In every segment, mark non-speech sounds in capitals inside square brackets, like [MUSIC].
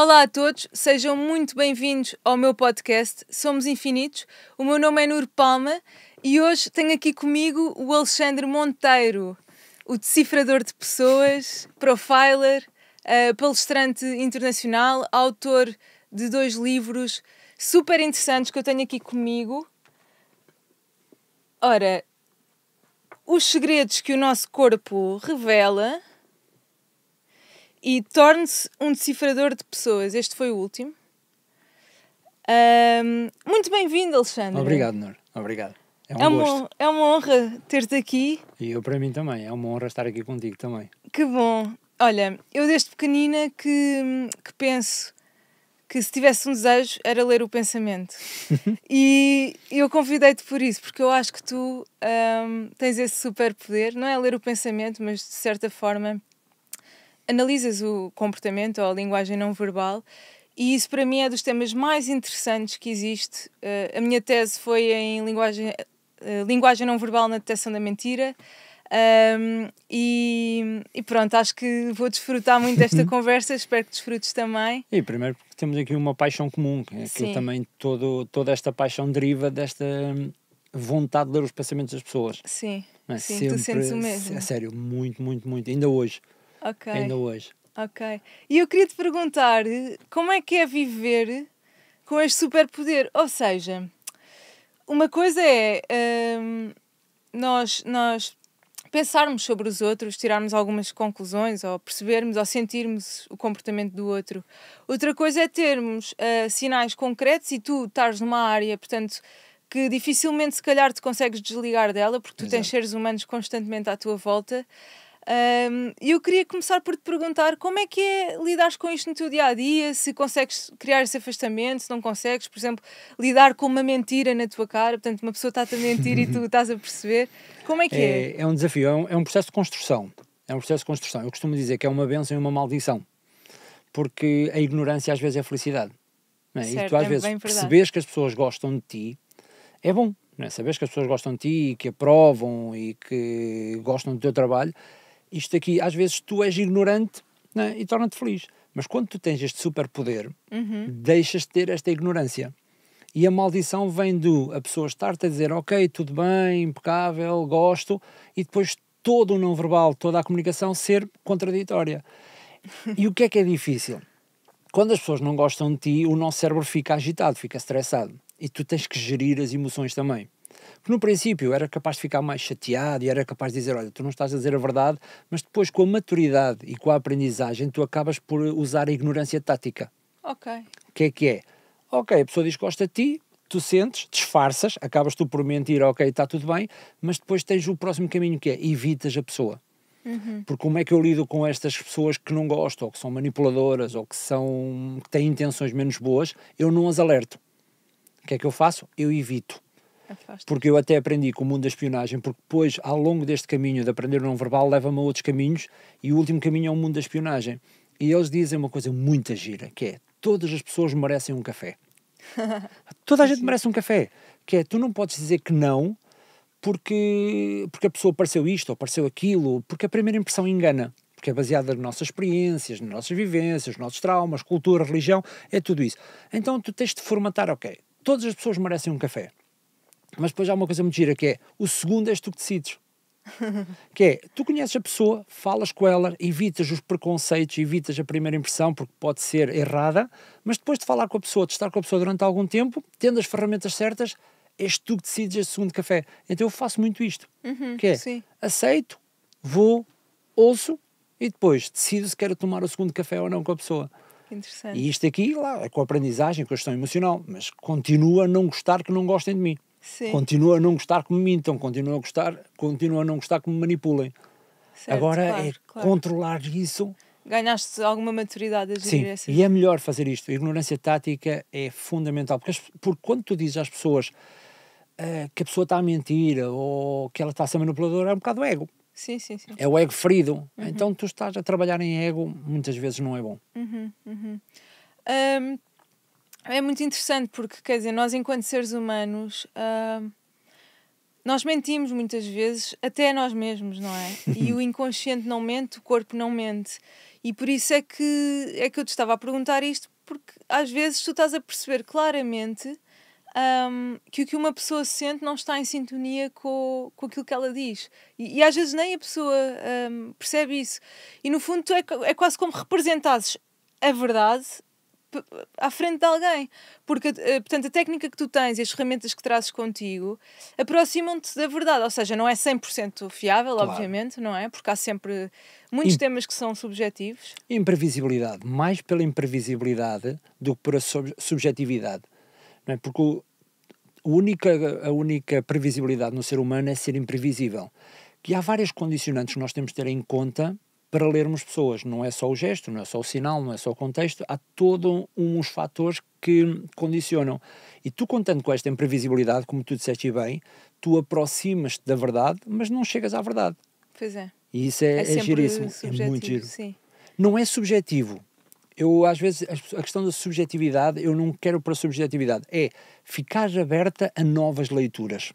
Olá a todos, sejam muito bem-vindos ao meu podcast Somos Infinitos. O meu nome é Nur Palma e hoje tenho aqui comigo o Alexandre Monteiro, o decifrador de pessoas, profiler, uh, palestrante internacional, autor de dois livros super interessantes que eu tenho aqui comigo. Ora, os segredos que o nosso corpo revela e torne-se um decifrador de pessoas. Este foi o último. Um, muito bem-vindo, Alexandre. Obrigado, Nor. Obrigado. É, um é, uma, é uma honra ter-te aqui. E eu para mim também. É uma honra estar aqui contigo também. Que bom. Olha, eu desde pequenina que, que penso que se tivesse um desejo era ler o pensamento. [LAUGHS] e eu convidei-te por isso, porque eu acho que tu um, tens esse super poder, não é ler o pensamento, mas de certa forma analisas o comportamento ou a linguagem não verbal e isso para mim é dos temas mais interessantes que existe. Uh, a minha tese foi em linguagem, uh, linguagem não verbal na detecção da mentira. Um, e, e, pronto, acho que vou desfrutar muito desta [LAUGHS] conversa, espero que desfrutes também. E primeiro porque temos aqui uma paixão comum, que, é que eu também todo, toda esta paixão deriva desta hum, vontade de ler os pensamentos das pessoas. Sim, é? sim Sempre, tu sentes o mesmo. É sério, muito, muito, muito. Ainda hoje, okay. ainda hoje. Ok. E eu queria te perguntar eh, como é que é viver com este superpoder? Ou seja, uma coisa é hum, nós, nós pensarmos sobre os outros, tirarmos algumas conclusões ou percebermos ou sentirmos o comportamento do outro. Outra coisa é termos uh, sinais concretos e tu estás numa área, portanto, que dificilmente se calhar te consegues desligar dela porque tu Exato. tens seres humanos constantemente à tua volta. Um, eu queria começar por te perguntar como é que é lidar com isto no teu dia a dia, se consegues criar esse afastamento, se não consegues, por exemplo, lidar com uma mentira na tua cara, portanto, uma pessoa está-te a mentir e tu [LAUGHS] estás a perceber. Como é que é? É, é um desafio, é um, é um processo de construção. É um processo de construção. Eu costumo dizer que é uma benção e uma maldição, porque a ignorância às vezes é felicidade. É? Certo, e tu às é vezes percebes que as pessoas gostam de ti, é bom. Não é? Sabes que as pessoas gostam de ti e que aprovam e que gostam do teu trabalho isto aqui, às vezes tu és ignorante né, e torna-te feliz. Mas quando tu tens este superpoder, uhum. deixas de ter esta ignorância. E a maldição vem do a pessoa estar-te a dizer, ok, tudo bem, impecável, gosto, e depois todo o não verbal, toda a comunicação ser contraditória. E o que é que é difícil? Quando as pessoas não gostam de ti, o nosso cérebro fica agitado, fica estressado. E tu tens que gerir as emoções também que no princípio era capaz de ficar mais chateado e era capaz de dizer: Olha, tu não estás a dizer a verdade, mas depois com a maturidade e com a aprendizagem tu acabas por usar a ignorância tática. Ok. O que é que é? Ok, a pessoa diz que gosta de ti, tu sentes, disfarças, acabas tu por mentir, ok, está tudo bem, mas depois tens o próximo caminho que é evitas a pessoa. Uhum. Porque como é que eu lido com estas pessoas que não gosto, ou que são manipuladoras, ou que são que têm intenções menos boas, eu não as alerto. O que é que eu faço? Eu evito. Porque eu até aprendi com o mundo da espionagem, porque depois, ao longo deste caminho de aprender o não verbal, leva-me a outros caminhos e o último caminho é o mundo da espionagem. E eles dizem uma coisa muito gira, que é todas as pessoas merecem um café. [LAUGHS] Toda a gente merece um café. Que é, tu não podes dizer que não porque, porque a pessoa pareceu isto ou pareceu aquilo, porque a primeira impressão engana porque é baseada nas nossas experiências, nas nossas vivências, nos nossos traumas, cultura, religião, é tudo isso. Então tu tens de formatar, ok, todas as pessoas merecem um café. Mas depois há uma coisa muito gira que é o segundo és tu que decides. [LAUGHS] que é, tu conheces a pessoa, falas com ela, evitas os preconceitos, evitas a primeira impressão, porque pode ser errada, mas depois de falar com a pessoa, de estar com a pessoa durante algum tempo, tendo as ferramentas certas, és tu que decides esse segundo café. Então eu faço muito isto, uhum, que é, sim. aceito, vou, ouço e depois decido se quero tomar o segundo café ou não com a pessoa. E isto aqui, lá, é com a aprendizagem, com a gestão emocional, mas continua a não gostar que não gostem de mim. Sim. a não gostar que me mintam, continua a, gostar, continua a não gostar que me manipulem. Certo, Agora claro, é claro. controlar isso. Ganhaste alguma maturidade a Sim, essas... e é melhor fazer isto. A ignorância tática é fundamental. Porque, porque quando tu dizes às pessoas uh, que a pessoa está a mentir ou que ela está a ser manipuladora, é um bocado ego. Sim, sim, sim. É o ego ferido. Uhum. Então tu estás a trabalhar em ego, muitas vezes não é bom. Uhum, uhum. Um, é muito interessante porque, quer dizer, nós enquanto seres humanos. Uh, nós mentimos muitas vezes, até nós mesmos, não é? E o [LAUGHS] inconsciente não mente, o corpo não mente. E por isso é que, é que eu te estava a perguntar isto, porque às vezes tu estás a perceber claramente um, ah, que o que uma pessoa sente não está em sintonia com, com aquilo que ela diz. E, e às vezes nem a pessoa um, ah, percebe isso. E no fundo, é, é quase como representasses a verdade à frente de alguém. Porque, eh, portanto, a técnica que tu tens e as ferramentas que trazes contigo aproximam-te da verdade. Ou seja, não é 100% fiável, claro. obviamente, não é? Porque há sempre muitos temas que são subjetivos. Imprevisibilidade. Mais pela imprevisibilidade do que por a sub subjetividade. Não é? Porque o, a, única, a única previsibilidade no ser humano é ser imprevisível. Que há várias condicionantes que nós temos de ter em conta para lermos pessoas. Não é só o gesto, não é só o sinal, não é só o contexto, há todos uns fatores que condicionam. E tu, contando com esta imprevisibilidade, como tu disseste bem, tu aproximas-te da verdade, mas não chegas à verdade. Pois é. E isso é, é, é giríssimo. É muito giro. Sim. Não é subjetivo. Eu, às vezes, a questão da subjetividade, eu não quero para a subjetividade. É ficar aberta a novas leituras.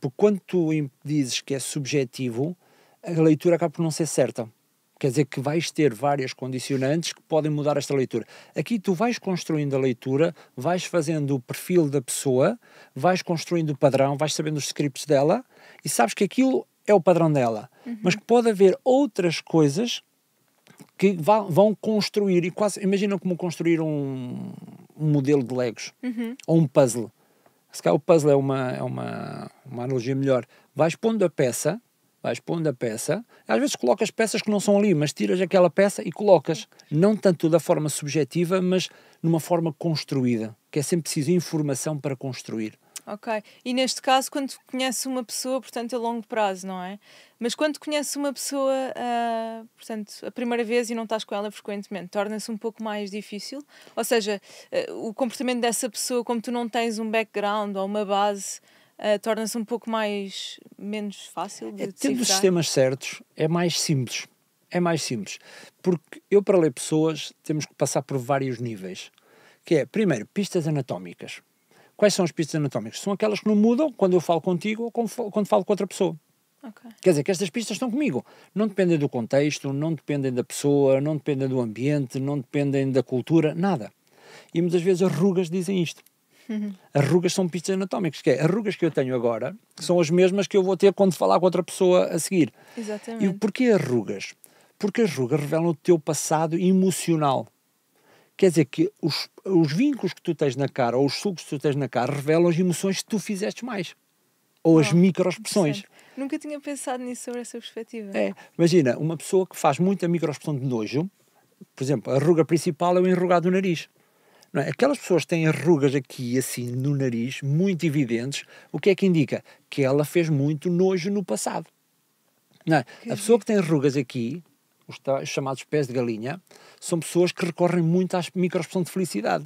Porque quando tu dizes que é subjetivo, a leitura acaba por não ser certa Quer dizer que vais ter várias condicionantes que podem mudar esta leitura. Aqui tu vais construindo a leitura, vais fazendo o perfil da pessoa, vais construindo o padrão, vais sabendo os scripts dela e sabes que aquilo é o padrão dela. Uhum. Mas que pode haver outras coisas que vão construir e quase imagina como construir um, um modelo de Legos uhum. ou um puzzle. Se calhar o puzzle é uma, é uma, uma analogia melhor. Vais pondo a peça Vais pondo a peça, às vezes colocas peças que não são ali, mas tiras aquela peça e colocas. Não tanto da forma subjetiva, mas numa forma construída, que é sempre preciso informação para construir. Ok. E neste caso, quando conheces uma pessoa, portanto, a longo prazo, não é? Mas quando conheces uma pessoa, uh, portanto, a primeira vez e não estás com ela frequentemente, torna-se um pouco mais difícil? Ou seja, uh, o comportamento dessa pessoa, como tu não tens um background ou uma base uh, torna-se um pouco mais menos fácil de é, Tendo os sistemas certos, é mais simples. É mais simples. Porque eu, para ler pessoas, temos que passar por vários níveis. Que é, primeiro, pistas anatómicas. Quais são as pistas anatómicas? São aquelas que não mudam quando eu falo contigo ou quando falo com outra pessoa. Okay. Quer dizer, que estas pistas estão comigo. Não dependem do contexto, não dependem da pessoa, não dependem do ambiente, não dependem da cultura, nada. E muitas vezes as rugas dizem isto. Uhum. As rugas são pistas anatómicas, que é, as rugas que eu tenho agora são as mesmas que eu vou ter quando falar com outra pessoa a seguir. Exatamente. E porquê as rugas? Porque as rugas revelam o teu passado emocional. Quer dizer que os, os vínculos que tu tens na cara ou os sulcos que tu tens na cara revelam as emoções que tu fizeste mais. Ou oh, as microexpressões. Nunca tinha pensado nisso sobre essa perspectiva. É, imagina, uma pessoa que faz muita microexpressão de nojo, por exemplo, a ruga principal é o enrugado do nariz. Não é? Aquelas pessoas têm rugas aqui, assim, no nariz, muito evidentes, o que é que indica? Que ela fez muito nojo no passado. Não é? A pessoa que tem rugas aqui, os, chamados pés de galinha, são pessoas que recorrem muito à microexpressão de felicidade.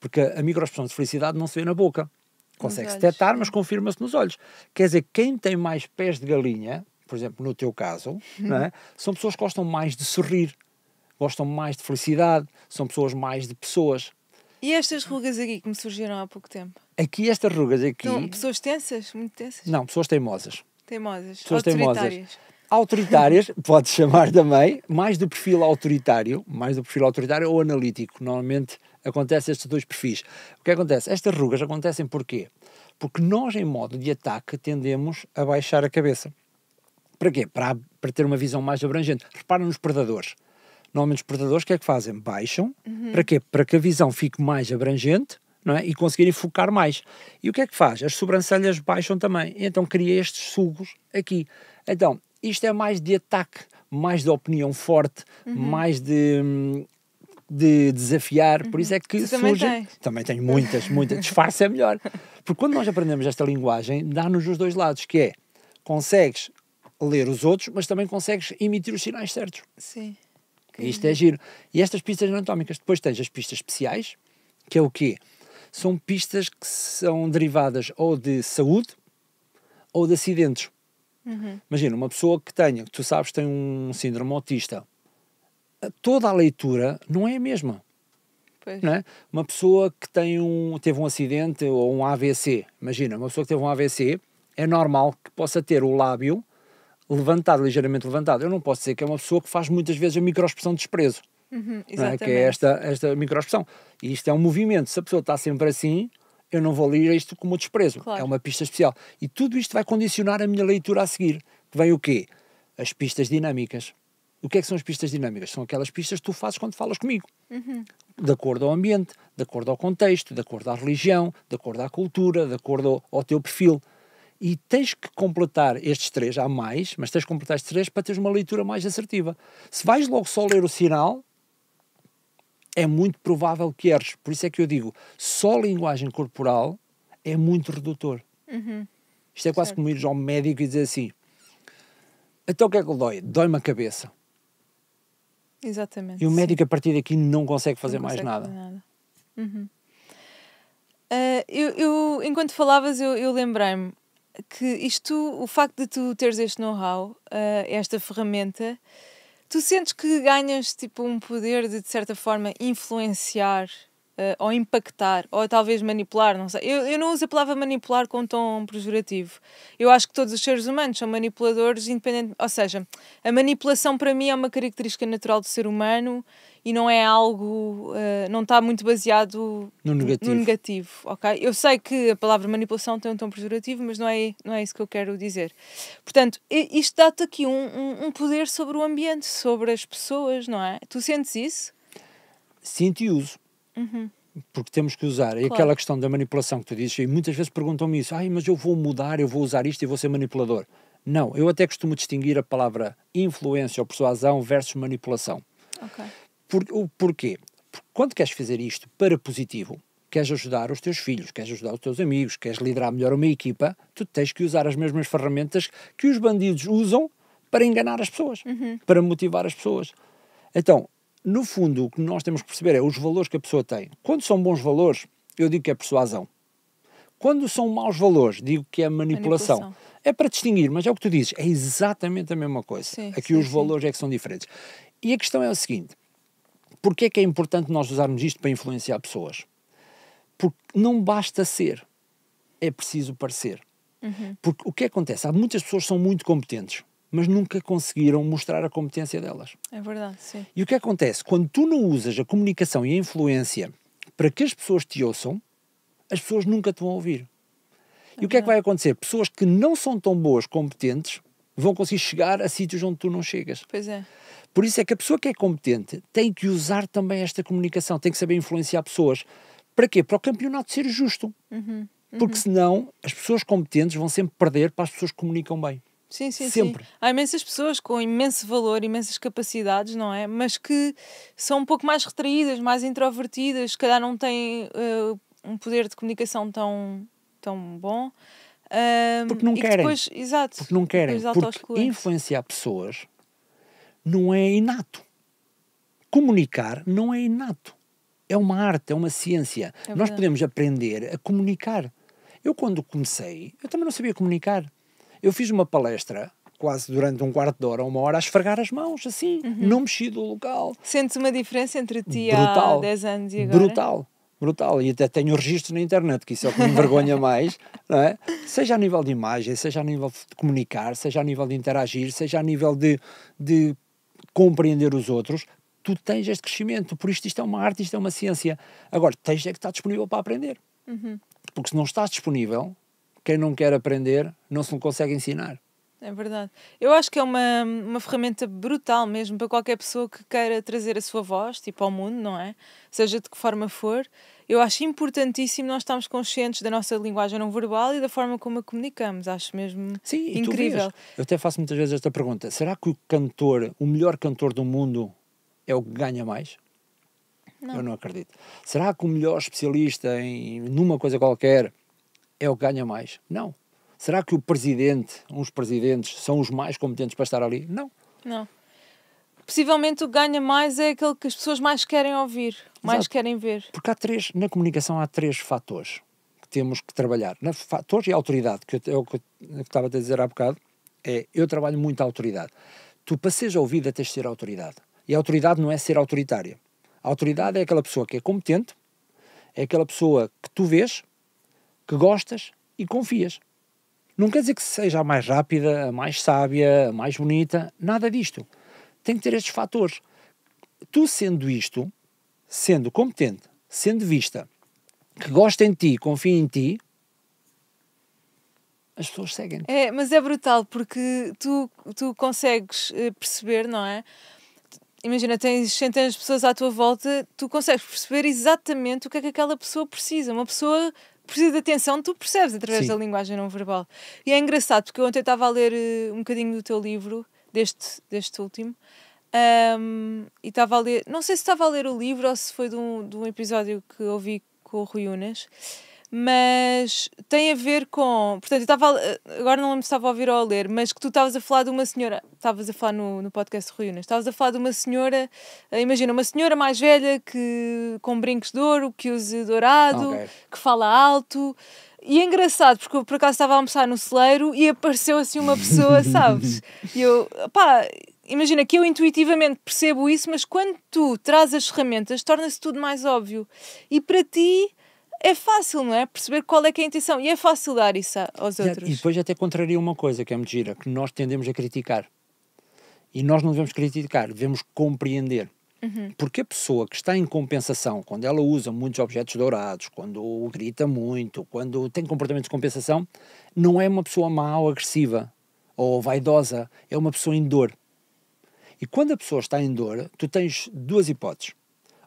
Porque a microexpressão de felicidade não se vê na boca. Consegue-se detectar, mas confirma-se nos olhos. Quer dizer, quem tem mais pés de galinha, por exemplo, no teu caso, hum. é? são pessoas que gostam mais de sorrir, gostam mais de felicidade, são pessoas mais de pessoas. E estas rugas aqui que me surgiram há pouco tempo? Aqui, estas rugas aqui. Então, pessoas tensas? Muito tensas? Não, pessoas teimosas. Teimosas. Pessoas autoritárias. Teimosas. Autoritárias, [LAUGHS] pode chamar também, mais do perfil autoritário, mais do perfil autoritário ou analítico. Normalmente acontece estes dois perfis. O que acontece? Estas rugas acontecem porquê? Porque nós, em modo de ataque, tendemos a baixar a cabeça. Para quê? Para, para ter uma visão mais abrangente. Repara nos predadores. Normalmente os portadores o que é que fazem? Baixam. Uhum. Para quê? Para que a visão fique mais abrangente é? e conseguirem focar mais. E o que é que faz? As sobrancelhas baixam também, então cria estes sulcos aqui. Então, isto é mais de ataque, mais de opinião forte, uhum. mais de, de desafiar, uhum. por isso é que tu surge. Também, também tenho muitas, muitas. Disfarce é melhor. Porque quando nós aprendemos esta linguagem, dá-nos os dois lados, que é consegues ler os outros, mas também consegues emitir os sinais certos. Sim isto é giro. E estas pistas anatómicas, depois tens as pistas especiais, que é o quê? São pistas que são derivadas ou de saúde ou de acidentes. Uhum. Imagina, uma pessoa que tenha, que tu sabes tem um síndrome autista, toda a leitura não é a mesma. É? Uma pessoa que tem um, teve um acidente ou um AVC, imagina, uma pessoa que teve um AVC, é normal que possa ter o lábio levantado, ligeiramente levantado. Eu não posso dizer que é uma pessoa que faz muitas vezes a microexpressão de desprezo. Uhum, é? Que é esta, esta microexpressão. E isto é um movimento. Se a pessoa está sempre assim, eu não vou ler isto como desprezo. Claro. É uma pista especial. E tudo isto vai condicionar a minha leitura a seguir. Que vem o quê? As pistas dinâmicas. O que é que são as pistas dinâmicas? São aquelas pistas que tu fazes quando falas comigo. Uhum. De acordo ao ambiente, de acordo ao contexto, de acordo à religião, de acordo à cultura, de acordo ao, ao teu perfil e tens que completar estes três, há mais, mas tens que completar estes três para teres uma leitura mais assertiva. Se vais logo só ler o sinal, é muito provável que erres. Por isso é que eu digo, só linguagem corporal é muito redutor. Uhum. Isto é quase certo. como ir ao médico e dizer assim, então o que é que lhe dói? Dói-me a cabeça. Exatamente. E o médico sim. a partir daqui não consegue fazer não mais consegue nada. nada. Uhum. Uh, eu, eu, enquanto falavas, eu, eu lembrei-me que isto, o facto de tu teres este know-how, uh, esta ferramenta, tu sentes que ganhas tipo um poder de, de certa forma, influenciar uh, ou impactar, ou talvez manipular, não sei. Eu, eu não uso a palavra manipular com tom pejorativo. Eu acho que todos os seres humanos são manipuladores, independente. Ou seja, a manipulação para mim é uma característica natural do ser humano e não é algo. Uh, não está muito baseado no negativo. no negativo, ok? Eu sei que a palavra manipulação tem um tom pejorativo, mas não é, não é isso que eu quero dizer. Portanto, isto dá-te aqui um, um, um poder sobre o ambiente, sobre as pessoas, não é? Tu sentes isso? Sinto e uso. Uhum. Porque temos que usar. Claro. E aquela questão da manipulação que tu dizes, e muitas vezes perguntam-me isso: ai, mas eu vou mudar, eu vou usar isto e vou ser manipulador. Não, eu até costumo distinguir a palavra influência ou persuasão versus manipulação. Okay. Por, o porquê? Porque quando queres fazer isto para positivo, queres ajudar os teus filhos, queres ajudar os teus amigos, queres liderar melhor uma equipa, tu tens que usar as mesmas ferramentas que os bandidos usam para enganar as pessoas, uhum. para motivar as pessoas. Então, no fundo, o que nós temos que perceber é os valores que a pessoa tem. Quando são bons valores, eu digo que é persuasão. Quando são maus valores, digo que é manipulação. manipulação. É para distinguir, mas é o que tu dizes, é exatamente a mesma coisa. Sim, Aqui sim, os valores sim. é que são diferentes. E a questão é a seguinte: porquê é que é importante nós usarmos isto para influenciar pessoas? Porque não basta ser, é preciso parecer. Uhum. Porque o que acontece? Há muitas pessoas que são muito competentes, mas nunca conseguiram mostrar a competência delas. É verdade, sim. E o que acontece? Quando tu não usas a comunicação e a influência para que as pessoas te ouçam, as pessoas nunca te vão ouvir. É e o que é que vai acontecer? Pessoas que não são tão boas, competentes, vão conseguir chegar a sítios onde tu não chegas. Pois é. Por isso é que a pessoa que é competente tem que usar também esta comunicação, tem que saber influenciar pessoas. Para quê? Para o campeonato ser justo. uhum. Porque uhum. senão as pessoas competentes vão sempre perder para as pessoas que comunicam bem. Sim, sim, Sempre. Sim. Há imensas pessoas com imenso valor, imensas capacidades, não é? Mas que são um pouco mais retraídas, mais introvertidas, se calhar não têm uh, um poder de comunicação tão, tão bom. porque não querem. Que depois, exato, porque não querem. Porque influenciar pessoas não é inato. Comunicar não é inato. É uma arte, é uma ciência. É Nós podemos aprender a comunicar. Eu, quando comecei, eu também não sabia comunicar eu fiz uma palestra quase durante um quarto de hora, uma hora, a esfregar as mãos, assim, uhum. não mexi do local. Sentes uma diferença entre ti brutal, há 10 anos e agora? Brutal, brutal. E até tenho registro na internet, que isso é o que me envergonha [LAUGHS] mais, não é? Seja a nível de imagem, seja a nível de comunicar, seja a nível de interagir, seja a nível de, de compreender os outros, tu tens este crescimento. Por isto, isto é uma arte, isto é uma ciência. Agora, tens é que estar disponível para aprender. Uhum. Porque se não estás disponível, quem não quer aprender não se consegue ensinar. É verdade. Eu acho que é uma, uma ferramenta brutal mesmo para qualquer pessoa que queira trazer a sua voz, tipo, ao mundo, não é? Seja de que forma for. Eu acho importantíssimo nós estarmos conscientes da nossa linguagem não verbal e da forma como a comunicamos. Acho mesmo Sim, incrível. Eu até faço muitas vezes esta pergunta. Será que o cantor, o melhor cantor do mundo, é o que ganha mais? Não. Eu não acredito. Será que o melhor especialista em numa coisa qualquer é o que ganha mais. Não. Será que o presidente, uns presidentes, são os mais competentes para estar ali? Não. Não. Possivelmente o que ganha mais é aquele que as pessoas mais querem ouvir, mais querem ver. Porque há três, na comunicação há três fatores que temos que trabalhar. Na, fatores e autoridade, que é o que eu estava a dizer há bocado, é eu trabalho muito a autoridade. Tu, para seres ouvida, tens de ser autoridade. E a autoridade não é ser autoritária. A autoridade é aquela pessoa que é competente, é aquela pessoa que tu vês, que gostas e confias. Não quer dizer que seja a mais rápida, a mais sábia, a mais bonita, nada disto. Tem que ter estes fatores. Tu sendo isto, sendo competente, sendo vista, que gosta em ti, confia em ti, as pessoas seguem. É, mas é brutal porque tu, tu consegues eh, perceber, não é? Imagina, tens centenas de pessoas à tua volta, tu consegues perceber exatamente o que é que aquela pessoa precisa. Uma pessoa precisa de atenção, tu percebes através Sim. da linguagem não verbal. E é engraçado, porque eu ontem estava a ler eh, um bocadinho do teu livro, deste, deste último, um, e estava a ler, não sei se estava a ler o livro ou se foi de um, de um episódio que ouvi com o Rui Unas, mas tem a ver com. Portanto, eu estava. Eh, agora não lembro se estava a ouvir ou a ler, mas que tu estavas a falar de uma senhora. Estavas a falar no, no podcast Rui Unas. Estavas a falar de uma senhora. Eh, imagina, uma senhora mais velha que com brincos de ouro, que use dourado, okay. que fala alto. E é engraçado, porque eu por acaso estava a almoçar no celeiro e apareceu assim uma pessoa, [LAUGHS] sabes? E eu, pá, imagina que eu intuitivamente percebo isso, mas quando tu traz as ferramentas, torna-se tudo mais óbvio. E para ti é fácil, não é? Perceber qual é que é a intenção. E é fácil dar isso aos outros. E depois até contraria uma coisa que é muito gira, que nós tendemos a criticar. E nós não devemos criticar, devemos compreender. Uhum. Porque a pessoa que está em compensação, quando ela usa muitos objetos dourados, quando grita muito, quando tem comportamento de compensação, não é uma pessoa mal agressiva ou vaidosa, é uma pessoa em dor. E quando a pessoa está em dor, tu tens duas hipóteses.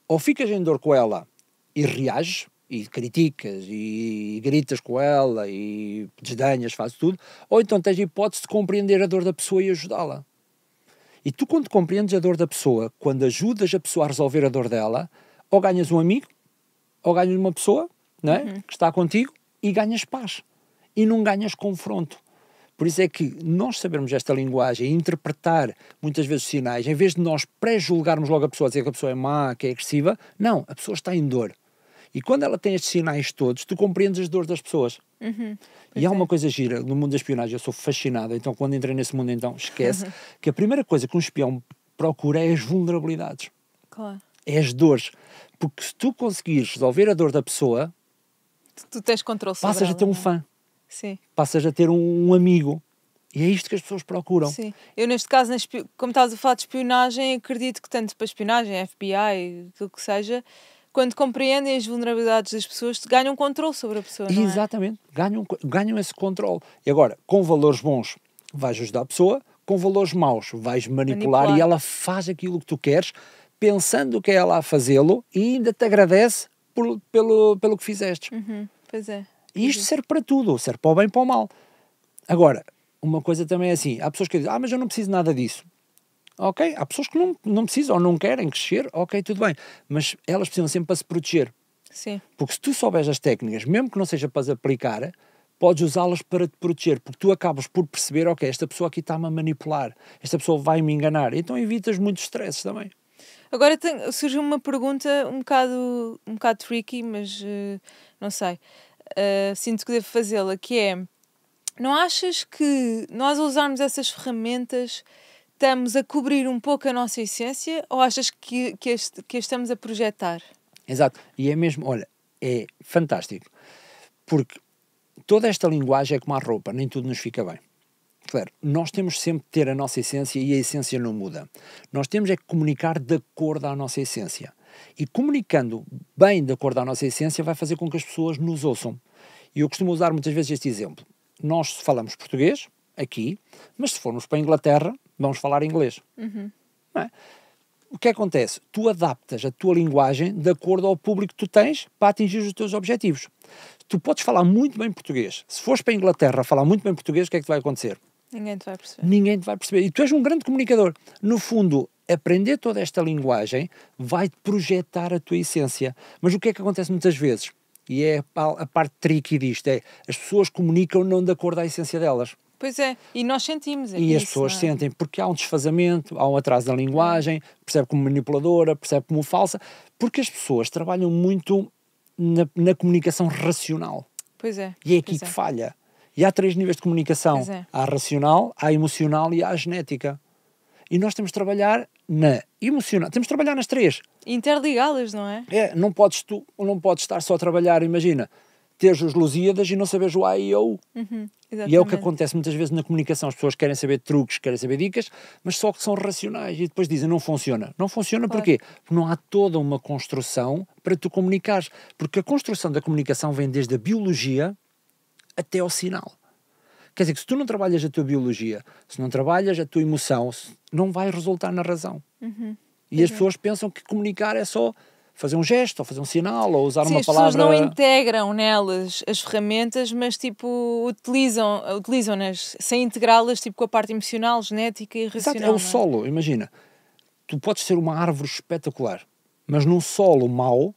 Ou ficas em dor com ela e reages, e criticas e, gritas com ela e desdenhas, fazes tudo, ou então tens a hipótese de compreender a dor da pessoa e ajudá-la. E tu, quando compreendes a dor da pessoa, quando ajudas a pessoa a resolver a dor dela, ou ganhas um amigo, ou ganhas uma pessoa não é? Uhum. que está contigo e ganhas paz. E não ganhas confronto. Por isso é que nós sabermos esta linguagem e interpretar muitas vezes os sinais, em vez de nós pré-julgarmos logo a pessoa, dizer que a pessoa é má, que é agressiva, não, a pessoa está em dor e quando ela tem estes sinais todos, tu compreendes as dores das pessoas. Uhum. E há uma é. coisa gira no mundo da espionagem, eu sou fascinado, então quando entrei nesse mundo, então esquece uhum. que a primeira coisa que um espião procura é as vulnerabilidades. Claro. É as dores. Porque se tu conseguires resolver a dor da pessoa, tu, tu tens controle sobre Passas ela, a ter um é? fã. Sim. Passas a ter um, um amigo. E é isto que as pessoas procuram. Sim. Eu, neste caso, como estás a falar de espionagem, acredito que tanto para espionagem, FBI, aquilo que seja, quando compreendem as vulnerabilidades das pessoas, ganham controle sobre a pessoa. Não é? Exatamente, é? ganham, ganham esse controle. E agora, com valores bons, vais ajudar a pessoa, com valores maus, vais manipular, manipular. e ela faz aquilo que tu queres, pensando que é ela a fazê-lo e ainda te agradece por, pelo, pelo que fizeste. Uhum, pois é. E isto uhum. serve para tudo, serve para o bem e para o mal. Agora, uma coisa também é assim: há pessoas que dizem, ah, mas eu não preciso nada disso. Ok, há pessoas que não, não precisam ou não querem crescer, ok, tudo bem. Mas elas precisam sempre para se proteger. Sim. Porque se tu souberes as técnicas, mesmo que não seja para as aplicar, podes usá-las para te proteger, porque tu acabas por perceber, ok, esta pessoa aqui está-me a manipular, esta pessoa vai me enganar. Então evitas muitos estresse também. Agora surgiu uma pergunta um bocado, um bocado tricky, mas uh, não sei. Uh, sinto que devo fazê-la, que é não achas que nós usarmos essas ferramentas estamos a cobrir um pouco a nossa essência ou achas que, que, este, que estamos a projetar? Exato, e é mesmo, olha, é fantástico, porque toda esta linguagem é como a roupa, nem tudo nos fica bem. Claro, nós temos sempre de ter a nossa essência e a essência não muda. Nós temos é que comunicar de acordo à nossa essência. E comunicando bem de acordo à nossa essência vai fazer com que as pessoas nos ouçam. E eu costumo usar muitas vezes este exemplo. Nós falamos português, aqui, mas se formos para a Inglaterra, vamos falar inglês. Uhum. É? O que acontece? Tu adaptas a tua linguagem de acordo ao público que tu tens para atingir os teus objetivos. Tu podes falar muito bem português. Se fores para a Inglaterra falar muito bem português, o que é que vai acontecer? Ninguém te vai perceber. Ninguém te vai perceber. E tu és um grande comunicador. No fundo, aprender toda esta linguagem vai projetar a tua essência. Mas o que é que acontece muitas vezes? E é a parte tricky disto: é as pessoas comunicam não de acordo à essência delas. Pois é, e nós sentimos. É e isso, as pessoas é? sentem, porque há um desfazamento, há um atraso na linguagem, percebe como manipuladora, percebe como falsa, porque as pessoas trabalham muito na, na comunicação racional. Pois é. E é aqui que é. falha. E há três níveis de comunicação: é. há a racional, há a emocional e há a genética. E nós temos de trabalhar na emocional, temos de trabalhar nas três. Interligá-las, não é? É, não podes, tu, não podes estar só a trabalhar, imagina, teres os Lusíadas e não saberes o A e o U. Uhum. Exatamente. E é o que acontece muitas vezes na comunicação. As pessoas querem saber truques, querem saber dicas, mas só que são racionais e depois dizem não funciona. Não funciona claro. porquê? Porque não há toda uma construção para tu comunicares. Porque a construção da comunicação vem desde a biologia até ao sinal. Quer dizer que se tu não trabalhas a tua biologia, se não trabalhas a tua emoção, não vai resultar na razão. Uhum. E uhum. as é. pessoas pensam que comunicar é só fazer um gesto, ou fazer um sinal, ou usar Sim, uma as palavra. As pessoas não integram nelas as ferramentas, mas tipo utilizam, utilizam nas né, sem integrá-las tipo com a parte emocional, genética e racional. Exato, é o é? solo. Imagina, tu podes ser uma árvore espetacular, mas num solo mau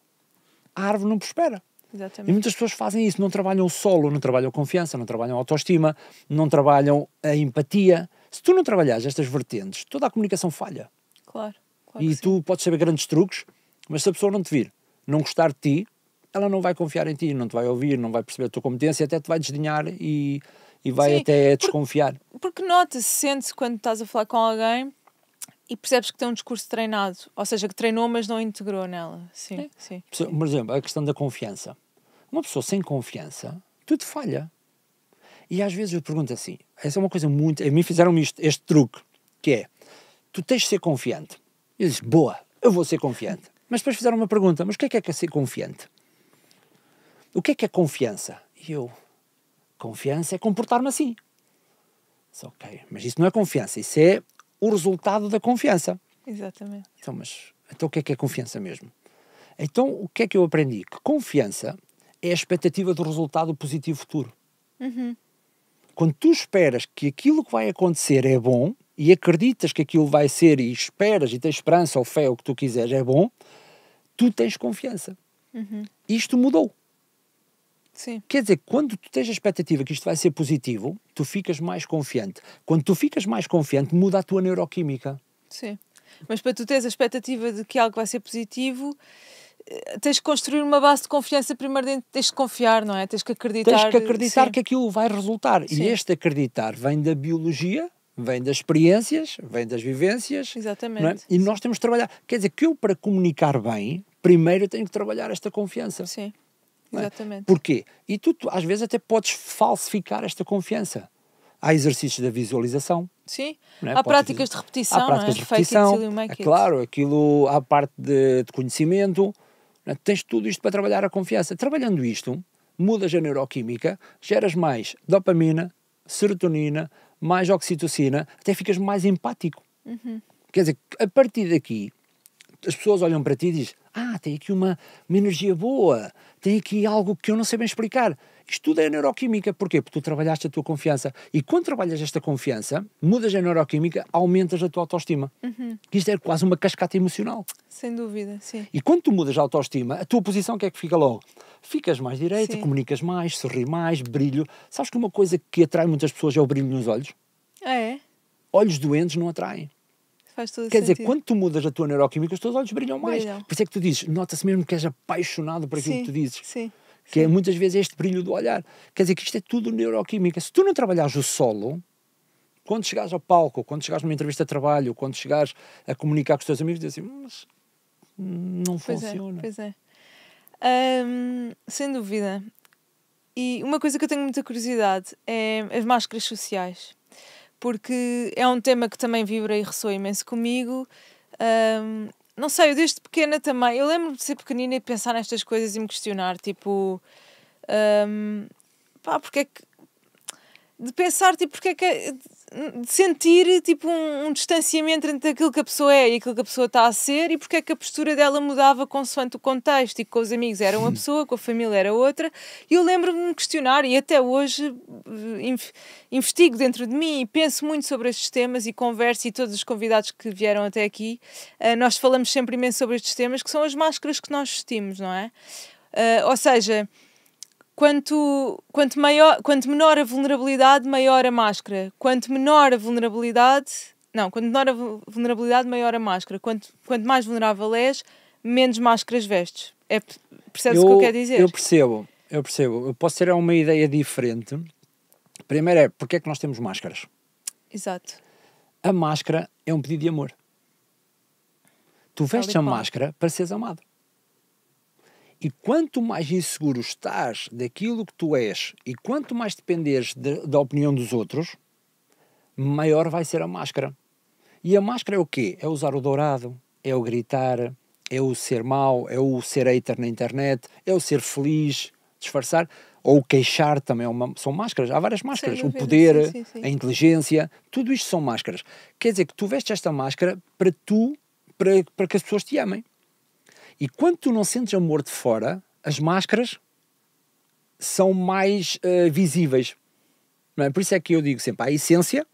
a árvore não prospera. Exatamente. E muitas pessoas fazem isso, não trabalham o solo, não trabalham a confiança, não trabalham a autoestima, não trabalham a empatia. Se tu não trabalhares estas vertentes, toda a comunicação falha. Claro. claro e tu sim. podes saber grandes truques, mas se a pessoa não te vir, não gostar de ti, ela não vai confiar em ti, não te vai ouvir, não vai perceber a tua competência, até te vai desdenhar e, e vai Sim, até porque, desconfiar. Porque nota-se, sente-se quando estás a falar com alguém e percebes que tem um discurso treinado, ou seja, que treinou, mas não integrou nela. Sim, é. sim. Por exemplo, a questão da confiança. Uma pessoa sem confiança, tudo falha. E às vezes eu pergunto assim: essa é uma coisa muito. A mim fizeram-me este truque, que é: tu tens de ser confiante. Eu disse, boa, eu vou ser confiante. Mas depois fizeram uma pergunta: mas o é que é que é, ser confiante? O que é que é confiança? E eu, confiança é comportar-me assim. Disse, ok, mas isso não é confiança, isso é o resultado da confiança. Exatamente. Então, mas então o que é que é confiança mesmo? Então, o que é que eu aprendi? Que confiança é a expectativa do resultado positivo futuro. Uhum. Quando tu esperas que aquilo que vai acontecer é bom, e acreditas que aquilo vai ser e esperas e tens esperança ou fé, o que tu quiseres é bom, tu tens confiança. Uhum. Isto mudou. Sim. Quer dizer, quando tu tens a expectativa que isto vai ser positivo, tu ficas mais confiante. Quando tu ficas mais confiante, muda a tua neuroquímica. Sim. Mas para tu teres a expectativa de que algo vai ser positivo, eh, tens que construir uma base de confiança primeiro dentro, tens que confiar, não é? Tens que acreditar. Tens que acreditar Sim. que aquilo vai resultar. Sim. E este acreditar vem da biologia vem das experiências, vem das vivências. É? Exatamente. É? E nós temos de trabalhar. Quer dizer, que eu, para comunicar bem, primeiro tenho que trabalhar esta confiança. Sim. É? Exatamente. Porquê? E tu, tu, às vezes, até podes falsificar esta confiança. Há exercícios da visualização. Sim. É? Há práticas de repetição. Há é? práticas de repetição. É claro, aquilo, há parte de, de conhecimento. Tens tudo isto para trabalhar a confiança. Trabalhando isto, mudas a neuroquímica, geras mais dopamina, serotonina, mais oxitocina, até ficas mais empático. Uhum. Quer dizer, a partir daqui, as pessoas olham para ti e dizem: Ah, tem aqui uma, uma energia boa, tem aqui algo que eu não sei bem explicar estuda a neuroquímica. Porquê? Porque tu trabalhaste a tua confiança. E quando trabalhas esta confiança, mudas a neuroquímica, aumentas a tua autoestima. Uhum. Isto é quase uma cascata emocional. Sem dúvida, sim. E quando tu mudas a autoestima, a tua posição o que é que fica logo? Ficas mais direita, sim. comunicas mais, sorri mais, brilho. Sabes que uma coisa que atrai muitas pessoas é o brilho nos olhos? Ah, é. Olhos doentes não atraem. Faz todo Quer sentido. dizer, quando tu mudas a tua neuroquímica, os teus olhos brilham mais. Brilham. Por isso é que tu dizes, nota-se mesmo que és apaixonado por aquilo sim, que tu dizes. Sim que é muitas vezes este brilho do olhar. Quer dizer que isto é tudo neuroquímica. Se tu não trabalhares o solo, quando chegares ao palco, quando chegares numa entrevista de trabalho, quando chegares a comunicar com os teus amigos, dizes assim, mas não pois é, funciona. É, pois é. sem dúvida. E uma coisa que eu tenho muita curiosidade é as máscaras sociais, porque é um tema que também vibra e ressoa imenso comigo. Um, não sei, eu desde pequena também. Eu lembro-me de ser pequenina e pensar nestas coisas e me questionar, tipo. Um, pá, porque é que. De pensar, tipo, porque é que. É, sentir tipo um, um, distanciamento entre aquilo que a pessoa é e aquilo que a pessoa está a ser e porque é que a postura dela mudava consoante o contexto e com os amigos era uma pessoa, com a família era outra e eu lembro-me de questionar e até hoje eh, investigo dentro de mim e penso muito sobre estes temas e converso e todos os convidados que vieram até aqui eh, nós falamos sempre imenso sobre estes temas que são as máscaras que nós vestimos, não é? Eh, ou seja, quanto, quanto, maior, quanto menor a vulnerabilidade, maior a máscara. Quanto menor a vulnerabilidade, não, quanto menor a vulnerabilidade, maior a máscara. Quanto, quanto mais vulnerável és, menos máscaras vestes. É, percebes eu, o que eu quero dizer? Eu percebo, eu percebo. Eu posso ter uma ideia diferente. Primeiro é, porque é que nós temos máscaras? Exato. A máscara é um pedido de amor. Tu vestes a máscara para seres amado. E quanto mais inseguro estás daquilo que tu és e quanto mais dependeres de, da opinião dos outros, maior vai ser a máscara. E a máscara é o quê? É usar o dourado, é o gritar, é o ser mau, é o ser hater na internet, é o ser feliz, disfarçar, ou queixar também. É uma, são máscaras, há várias máscaras. o poder, sim, sim, sim. a inteligência, tudo isto são máscaras. Quer dizer que tu vestes esta máscara para tu, para, para que as pessoas te amem. E quando tu não sentes amor de fora, as máscaras são mais uh, visíveis. Não é? Por isso é que eu digo sempre: há a essência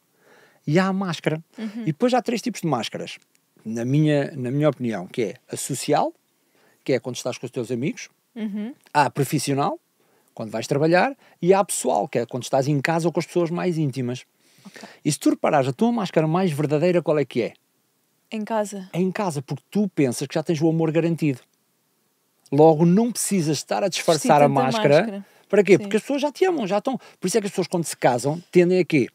e há a máscara. Uhum. E depois há três tipos de máscaras, na minha, na minha opinião, que é a social, que é quando estás com os teus amigos, uhum. há a profissional, quando vais trabalhar, e há a pessoal, que é quando estás em casa ou com as pessoas mais íntimas. Okay. E se tu reparares, a tua máscara mais verdadeira qual é que é? Em casa. É em casa, porque tu pensas que já tens o amor garantido. Logo, não precisas estar a disfarçar a máscara. máscara. Para quê? Sim. Porque as pessoas já te amam, já estão. Por isso é que as pessoas, quando se casam, tendem a quê?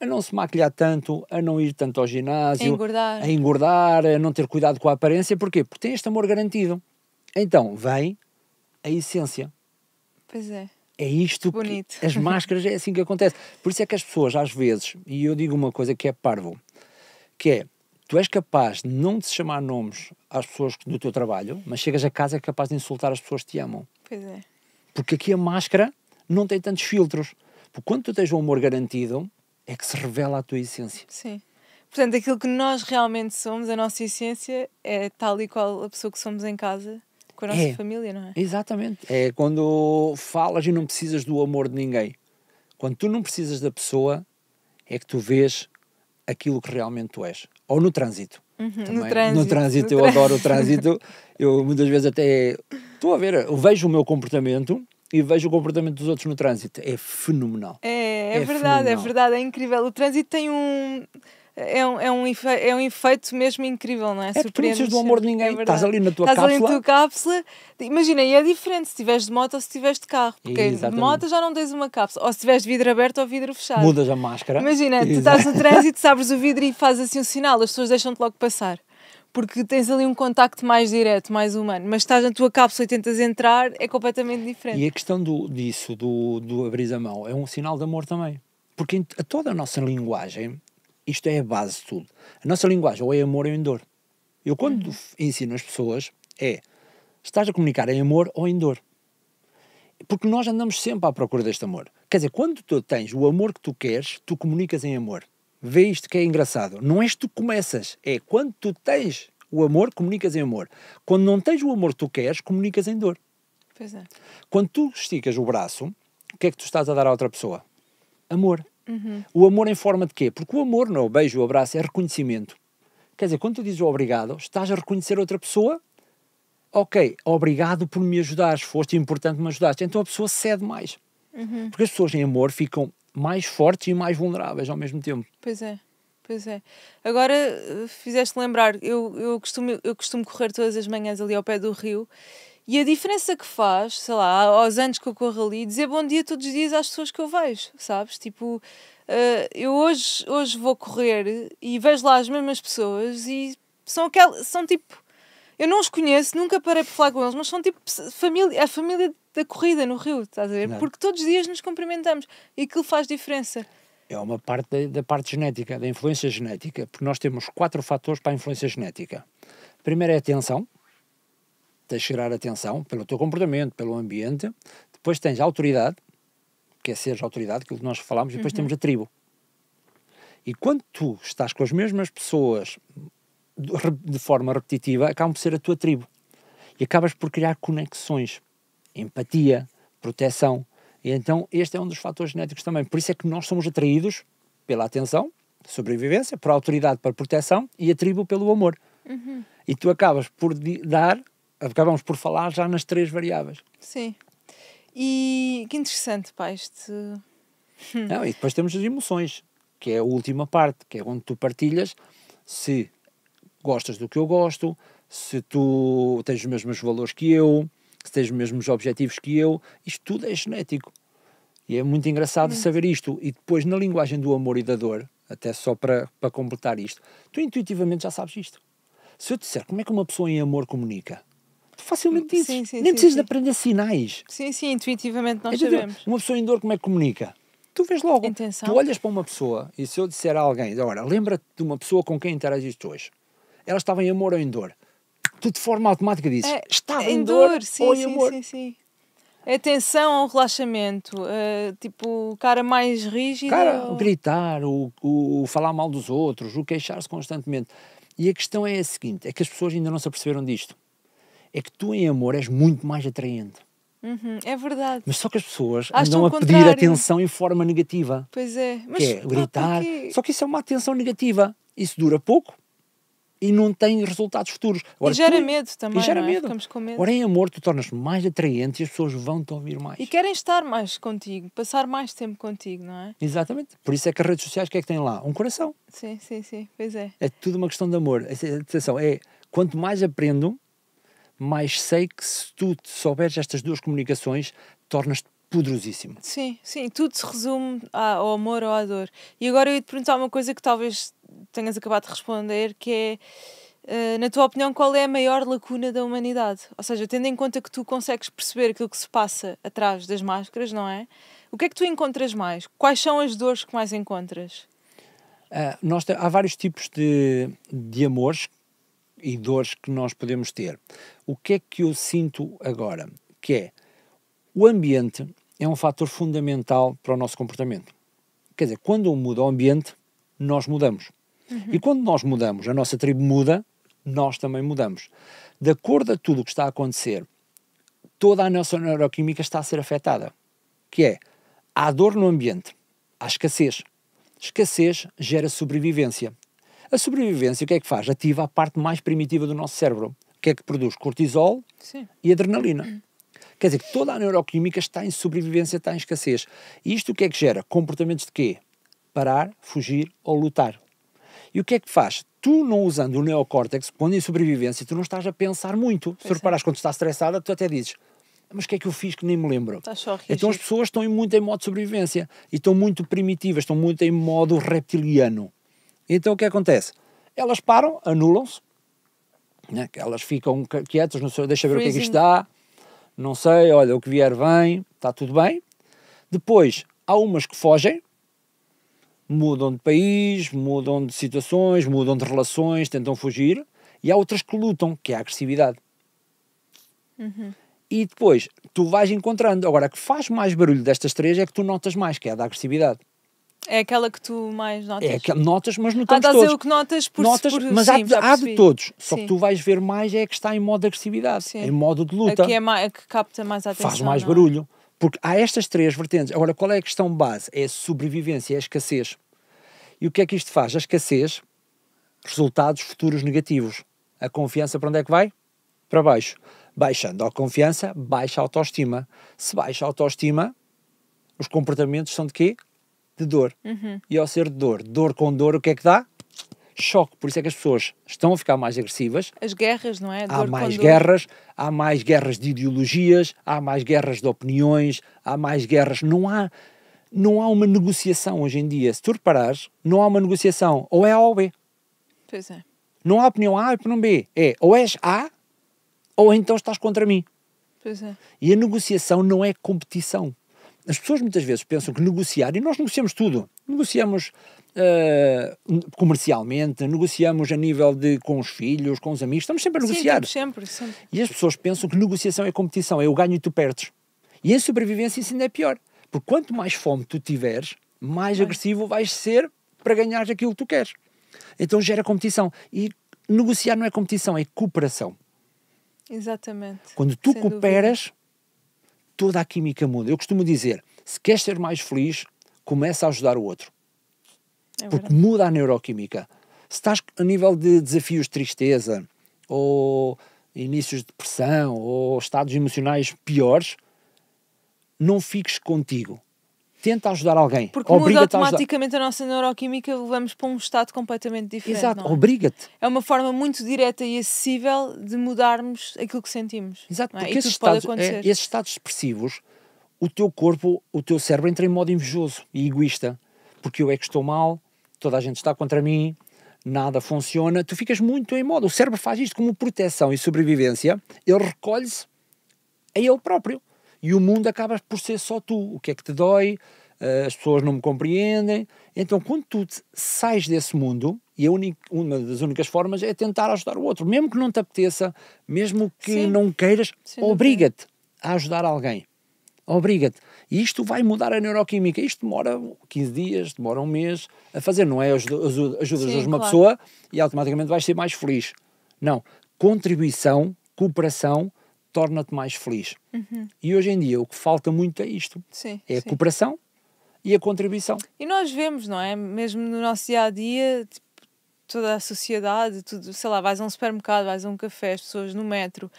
a não se maquilhar tanto, a não ir tanto ao ginásio, a engordar. a engordar, a não ter cuidado com a aparência. Porquê? Porque tem este amor garantido. Então, vem a essência. Pois é. É isto Bonito. que as [LAUGHS] máscaras é assim que acontece. Por isso é que as pessoas às vezes, e eu digo uma coisa que é parvo, que é tu és capaz de não te chamar nomes às pessoas do teu trabalho, mas chegas a casa é capaz de insultar as pessoas que te amam. Pois é. Porque aqui a máscara não tem tantos filtros. Porque quando tu tens o um amor garantido, é que se revela a tua essência. Sim. Portanto, aquilo que nós realmente somos, a nossa essência, é tal e qual a pessoa que somos em casa, com a nossa é. família, não é? Exatamente. É quando falas e não precisas do amor de ninguém. Quando tu não precisas da pessoa, é que tu vês aquilo que realmente tu és ou no trânsito. Uhum, no trânsito. No trânsito, eu adoro o trânsito. [LAUGHS] Eu muitas vezes até estou a ver, eu vejo o meu comportamento e vejo o comportamento dos outros no trânsito. É fenomenal. É, é, é verdade, é fenomenal. é verdade, é incrível. O trânsito tem um é um, é um, efe, é um efeito mesmo incrível, não é? é Surpreende. Não do amor de ninguém, é estás ali na tua cápsula. Estás ali na tua cápsula. Imagina, e é diferente se estiveres de moto ou se estiveres de carro, porque Exatamente. de moto já não tens uma cápsula, ou se estiveres de vidro aberto ou vidro fechado. Mudas a máscara. Imagina, Exato. tu estás no [LAUGHS] trânsito, sabes o vidro e fazes assim um sinal, as pessoas deixam-te logo passar porque tens ali um contacto mais direto, mais humano, mas estás na tua cápsula e tentas entrar, é completamente diferente. E a questão do, disso, do, do abrir a mão, é um sinal de amor também. Porque a toda a nossa linguagem, isto é a base de tudo. A nossa linguagem ou é amor ou é em dor. Eu quando uhum. ensino as pessoas é estás a comunicar em amor ou em dor. Porque nós andamos sempre à procura deste amor. Quer dizer, quando tu tens o amor que tu queres, tu comunicas em amor. Vê isto que é engraçado. Não és tu que começas, é quando tu tens o amor, comunicas em amor. Quando não tens o amor que tu queres, comunicas em dor. Pois é. Quando tu esticas o braço, o que é que tu estás a dar à outra pessoa? Amor. Uhum. O amor em forma de quê? Porque o amor não é o beijo, o abraço, é reconhecimento. Quer dizer, quando tu dizes obrigado, estás a reconhecer outra pessoa. Ok, obrigado por me ajudares, foste importante me ajudaste. Então a pessoa cede mais. Uhum. Porque as pessoas em amor ficam mais fortes e mais vulneráveis ao mesmo tempo. Pois é. Pois é. Agora eh, fizeste lembrar, eu, eu, costumo, eu costumo correr todas as manhãs ali ao pé do rio e a diferença que faz, sei lá, aos anos que eu corro ali, dizer bom dia todos os dias às pessoas que eu vejo, sabes? Tipo, uh, eu hoje, hoje vou correr e vejo lá as mesmas pessoas e são aquelas, são tipo, eu não os conheço, nunca parei por falar com eles, mas são tipo família, é a família da corrida no Rio, estás a ver? Não. Porque todos os dias nos cumprimentamos e aquilo faz diferença. É uma parte da, da parte genética, da influência genética, porque nós temos quatro fatores para a influência genética. Primeiro é a atenção, tens de gerar atenção pelo teu comportamento, pelo ambiente. Depois tens a autoridade, que é seres autoridade, aquilo que nós falámos, e depois uhum. temos a tribo. E quando tu estás com as mesmas pessoas de forma repetitiva, acabam por ser a tua tribo. E acabas por criar conexões, empatia, proteção. E então este é um dos fatores genéticos também. Por isso é que nós somos atraídos pela atenção, sobrevivência, pela autoridade, para proteção e a tribo pelo amor. Uhum. E tu acabas por dar acabamos por falar já nas três variáveis. Sim. E que interessante, pá, este. [LAUGHS] Não, e depois temos as emoções, que é a última parte, que é onde tu partilhas se gostas do que eu gosto, se tu tens os mesmos valores que eu, se tens os mesmos objetivos que eu, isto tudo é genético. E é muito engraçado hum. saber isto. E depois, na linguagem do amor e da dor, até só para, para completar isto, tu intuitivamente já sabes isto. Se eu te disser como é que uma pessoa em amor comunica, facilmente dizes. Sim, sim, Nem precisas de aprender sinais. Sim, sim, intuitivamente nós é, sabemos. Uma pessoa em dor, como é que comunica? Tu vês logo. Intenção. Tu olhas para uma pessoa e se eu disser a alguém, agora, lembra-te de uma pessoa com quem interagiste hoje. Ela estava em amor ou em dor. Tu de forma automática dizes, é, estava em, é dor, dor sim, ou em amor. Sim, sim, Atenção ao relaxamento, uh, tipo, cara mais rígido. Cara, ou... gritar, o, o, o falar mal dos outros, o queixar-se constantemente. E a questão é a seguinte: é que as pessoas ainda não se aperceberam disto é que tu em amor és muito mais atraente. Uhum, é verdade. Mas só que as pessoas Acham andam a contrário. pedir atenção em forma negativa. Pois é. Mas, que é gritar. Porque... Só que isso é uma atenção negativa. Isso dura pouco e não tem resultados futuros. Agora, e gera tu... medo também. E gera é? medo. Ficamos com medo. Ora, em amor, tu tornas mais atraente e as pessoas vão te ouvir mais. E querem estar mais contigo, passar mais tempo contigo, não é? Exatamente. Por isso é que as redes sociais, o que é que tem lá? Um coração. Sim, sim, sim. Pois é. É tudo uma questão de amor. Atenção, é, é quanto mais aprendo, mas sei que se tu souberes estas duas comunicações, tornas-te poderosíssimo. Sim, sim, tudo se resume ao amor ou à dor. E agora eu ia te perguntar uma coisa que talvez tenhas acabado de responder, que é, eh, na tua opinião, qual é a maior lacuna da humanidade? Ou seja, tendo em conta que tu consegues perceber aquilo que se passa atrás das máscaras, não é? O que é que tu encontras mais? Quais são as dores que mais encontras? Uh, nós, há vários tipos de, de amores e dores que nós podemos ter. O que é que eu sinto agora? Que é o ambiente é um fator fundamental para o nosso comportamento. Quer dizer, quando muda o ambiente, nós mudamos. Uhum. E quando nós mudamos, a nossa tribo muda, nós também mudamos. De acordo a tudo o que está a acontecer, toda a nossa neuroquímica está a ser afetada. Que é, há dor no ambiente, há escassez. Escassez gera sobrevivência. A sobrevivência, o que é que faz? Ativa a parte mais primitiva do nosso cérebro, que é que produz cortisol Sim. e adrenalina. Quer dizer, toda a neuroquímica está em sobrevivência, está em escassez. E isto o que é que gera? Comportamentos de quê? Parar, fugir ou lutar. E o que é que faz? Tu não usando o neocórtex, quando em sobrevivência, tu não estás a pensar muito. Pois Se reparas, é. quando estás estressada, tu até dizes mas o que é que eu fiz que nem me lembro? Então as pessoas estão muito em modo de sobrevivência e estão muito primitivas, estão muito em modo reptiliano. Então o que acontece? Elas param, anulam-se, né? elas ficam quietas, não sei, deixa ver Freezing. o que é que isto dá, não sei, olha, o que vier vem, está tudo bem. Depois, há umas que fogem, mudam de país, mudam de situações, mudam de relações, tentam fugir, e há outras que lutam, que é a agressividade. Uhum. E depois, tu vais encontrando. Agora, a que faz mais barulho destas três é que tu notas mais, que é a da agressividade. É aquela que tu mais é notas? É aquela, notas, mas notamos ah, todos. Ah, que notas por... Notas, por, mas sim, há, há de todos. Só sim. que tu vais ver mais é que está em modo de agressividade, sim. em modo de luta. Aqui é a que capta mais a atenção. Faz mais é? barulho. Porque há estas três vertentes. Agora, qual é a questão base? É a sobrevivência, é a escassez. E o que é que isto faz? A escassez, resultados futuros negativos. A confiança para onde é que vai? Para baixo. Baixando a confiança, baixa a autoestima. Se baixa a autoestima, os comportamentos são de quê? de dor. Uhum. E ao ser dor, dor com dor, o que é que dá? Choque. Por isso é que as pessoas estão a ficar mais agressivas. As guerras, não é? Dor há mais guerras, dor. há mais guerras de ideologias, há mais guerras de opiniões, há mais guerras. Não há, não há uma negociação hoje em dia. Se tu reparares, não há uma negociação. Ou é A ou B. Pois é. Não há opinião A ou opinião B. É ou és A ou então estás contra mim. Pois é. E a negociação não é competição. As pessoas muitas vezes pensam que negociar, e nós negociamos tudo, negociamos uh, comercialmente, negociamos a nível de com os filhos, com os amigos, estamos sempre a negociar. Sim, sempre, sempre. E as pessoas pensam que negociação é competição, é eu ganho e tu perdes. E em sobrevivência isso ainda é pior, porque quanto mais fome tu tiveres, mais é. agressivo vais ser para ganhar aquilo que tu queres. Então gera competição. E negociar não é competição, é cooperação. Exatamente. Quando tu cooperas, dúvida toda a química muda. Eu costumo dizer: se queres ser mais feliz, começa a ajudar o outro. É Porque muda a neuroquímica. Se estás a nível de desafios de tristeza, ou inícios de depressão, ou estados emocionais piores, não fiques contigo tenta ajudar alguém. Porque muda automaticamente a, a, nossa neuroquímica, levamos para um estado completamente diferente. Exato, é? obriga-te. É uma forma muito direta e acessível de mudarmos aquilo que sentimos. Exato, é? porque é, esses estados, é, esses estados depressivos, o teu corpo, o teu cérebro entra em modo invejoso e egoísta. Porque eu é que estou mal, toda a gente está contra mim, nada funciona, tu ficas muito em modo. O cérebro faz isto como proteção e sobrevivência, ele recolhe-se a ele próprio e o mundo acaba por ser só tu. O que é que te dói? Eh, as pessoas não me compreendem. Então, quando tu sais desse mundo, e única, uma das únicas formas é tentar ajudar o outro, mesmo que não te apeteça, mesmo que Sim. não queiras, obriga-te a ajudar alguém. Obriga-te. E isto vai mudar a neuroquímica. Isto demora 15 dias, demora um mês a fazer, não é? Ajudas, ajudas Sim, uma claro. pessoa e automaticamente vais ser mais feliz. Não. Contribuição, cooperação, torna-te mais feliz. Uhum. E hoje em dia o que falta muito é isto: sim, é a cooperação e a contribuição. E nós vemos, não é? Mesmo no nosso dia a dia, tipo, toda a sociedade, tudo, sei lá, vais a um supermercado, vais a um café, as pessoas no metro.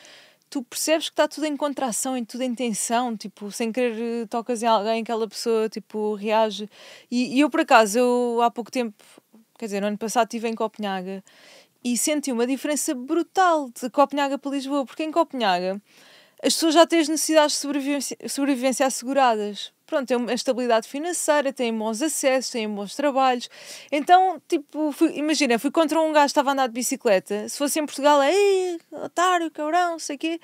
Tu percebes que está tudo em contração, em tudo em tensão, tipo, sem querer eh, tocas em alguém, aquela pessoa, tipo, reage. E, e eu, por acaso, eu há pouco tempo, quer dizer, no ano passado estive em Copenhaga e senti uma diferença brutal de Copenhaga para Lisboa, porque em Copenhaga as pessoas já têm as necessidades de sobrevivência, sobrevivência asseguradas. Pronto, têm uma estabilidade financeira, têm bons acessos, têm bons trabalhos. Então, tipo, fui, imagina, fui contra um gajo que estava a andar de bicicleta. Se fosse em Portugal, aí, é, otário, cabrão, sei o quê.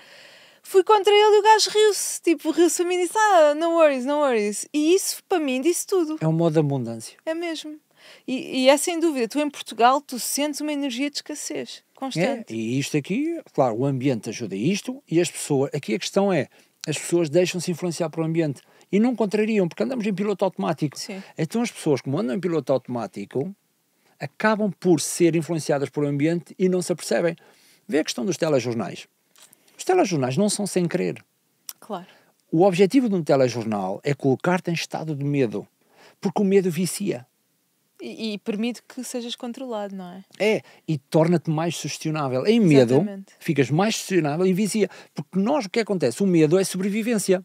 Fui contra ele e o gajo riu-se, tipo, riu-se a mim e disse, ah, no worries, no worries. E isso, para mim, disse tudo. É um modo de abundância. É mesmo. E, e é sem dúvida, tu em Portugal, tu sentes uma energia de escassez constante. É, e isto aqui, claro, o ambiente ajuda isto e as pessoas. Aqui a questão é: as pessoas deixam-se influenciar pelo ambiente e não contrariam, porque andamos em piloto automático. Sim. Então as pessoas, como andam em piloto automático, acabam por ser influenciadas pelo ambiente e não se apercebem. Vê a questão dos telejornais. Os telejornais não são sem querer. Claro. O objetivo de um telejornal é colocar-te em estado de medo, porque o medo vicia. E, e, permite que sejas controlado, não é? É, e torna-te mais sugestionável. Em medo, Exatamente. ficas mais sugestionável e visia Porque nós, o que acontece? O medo é sobrevivência.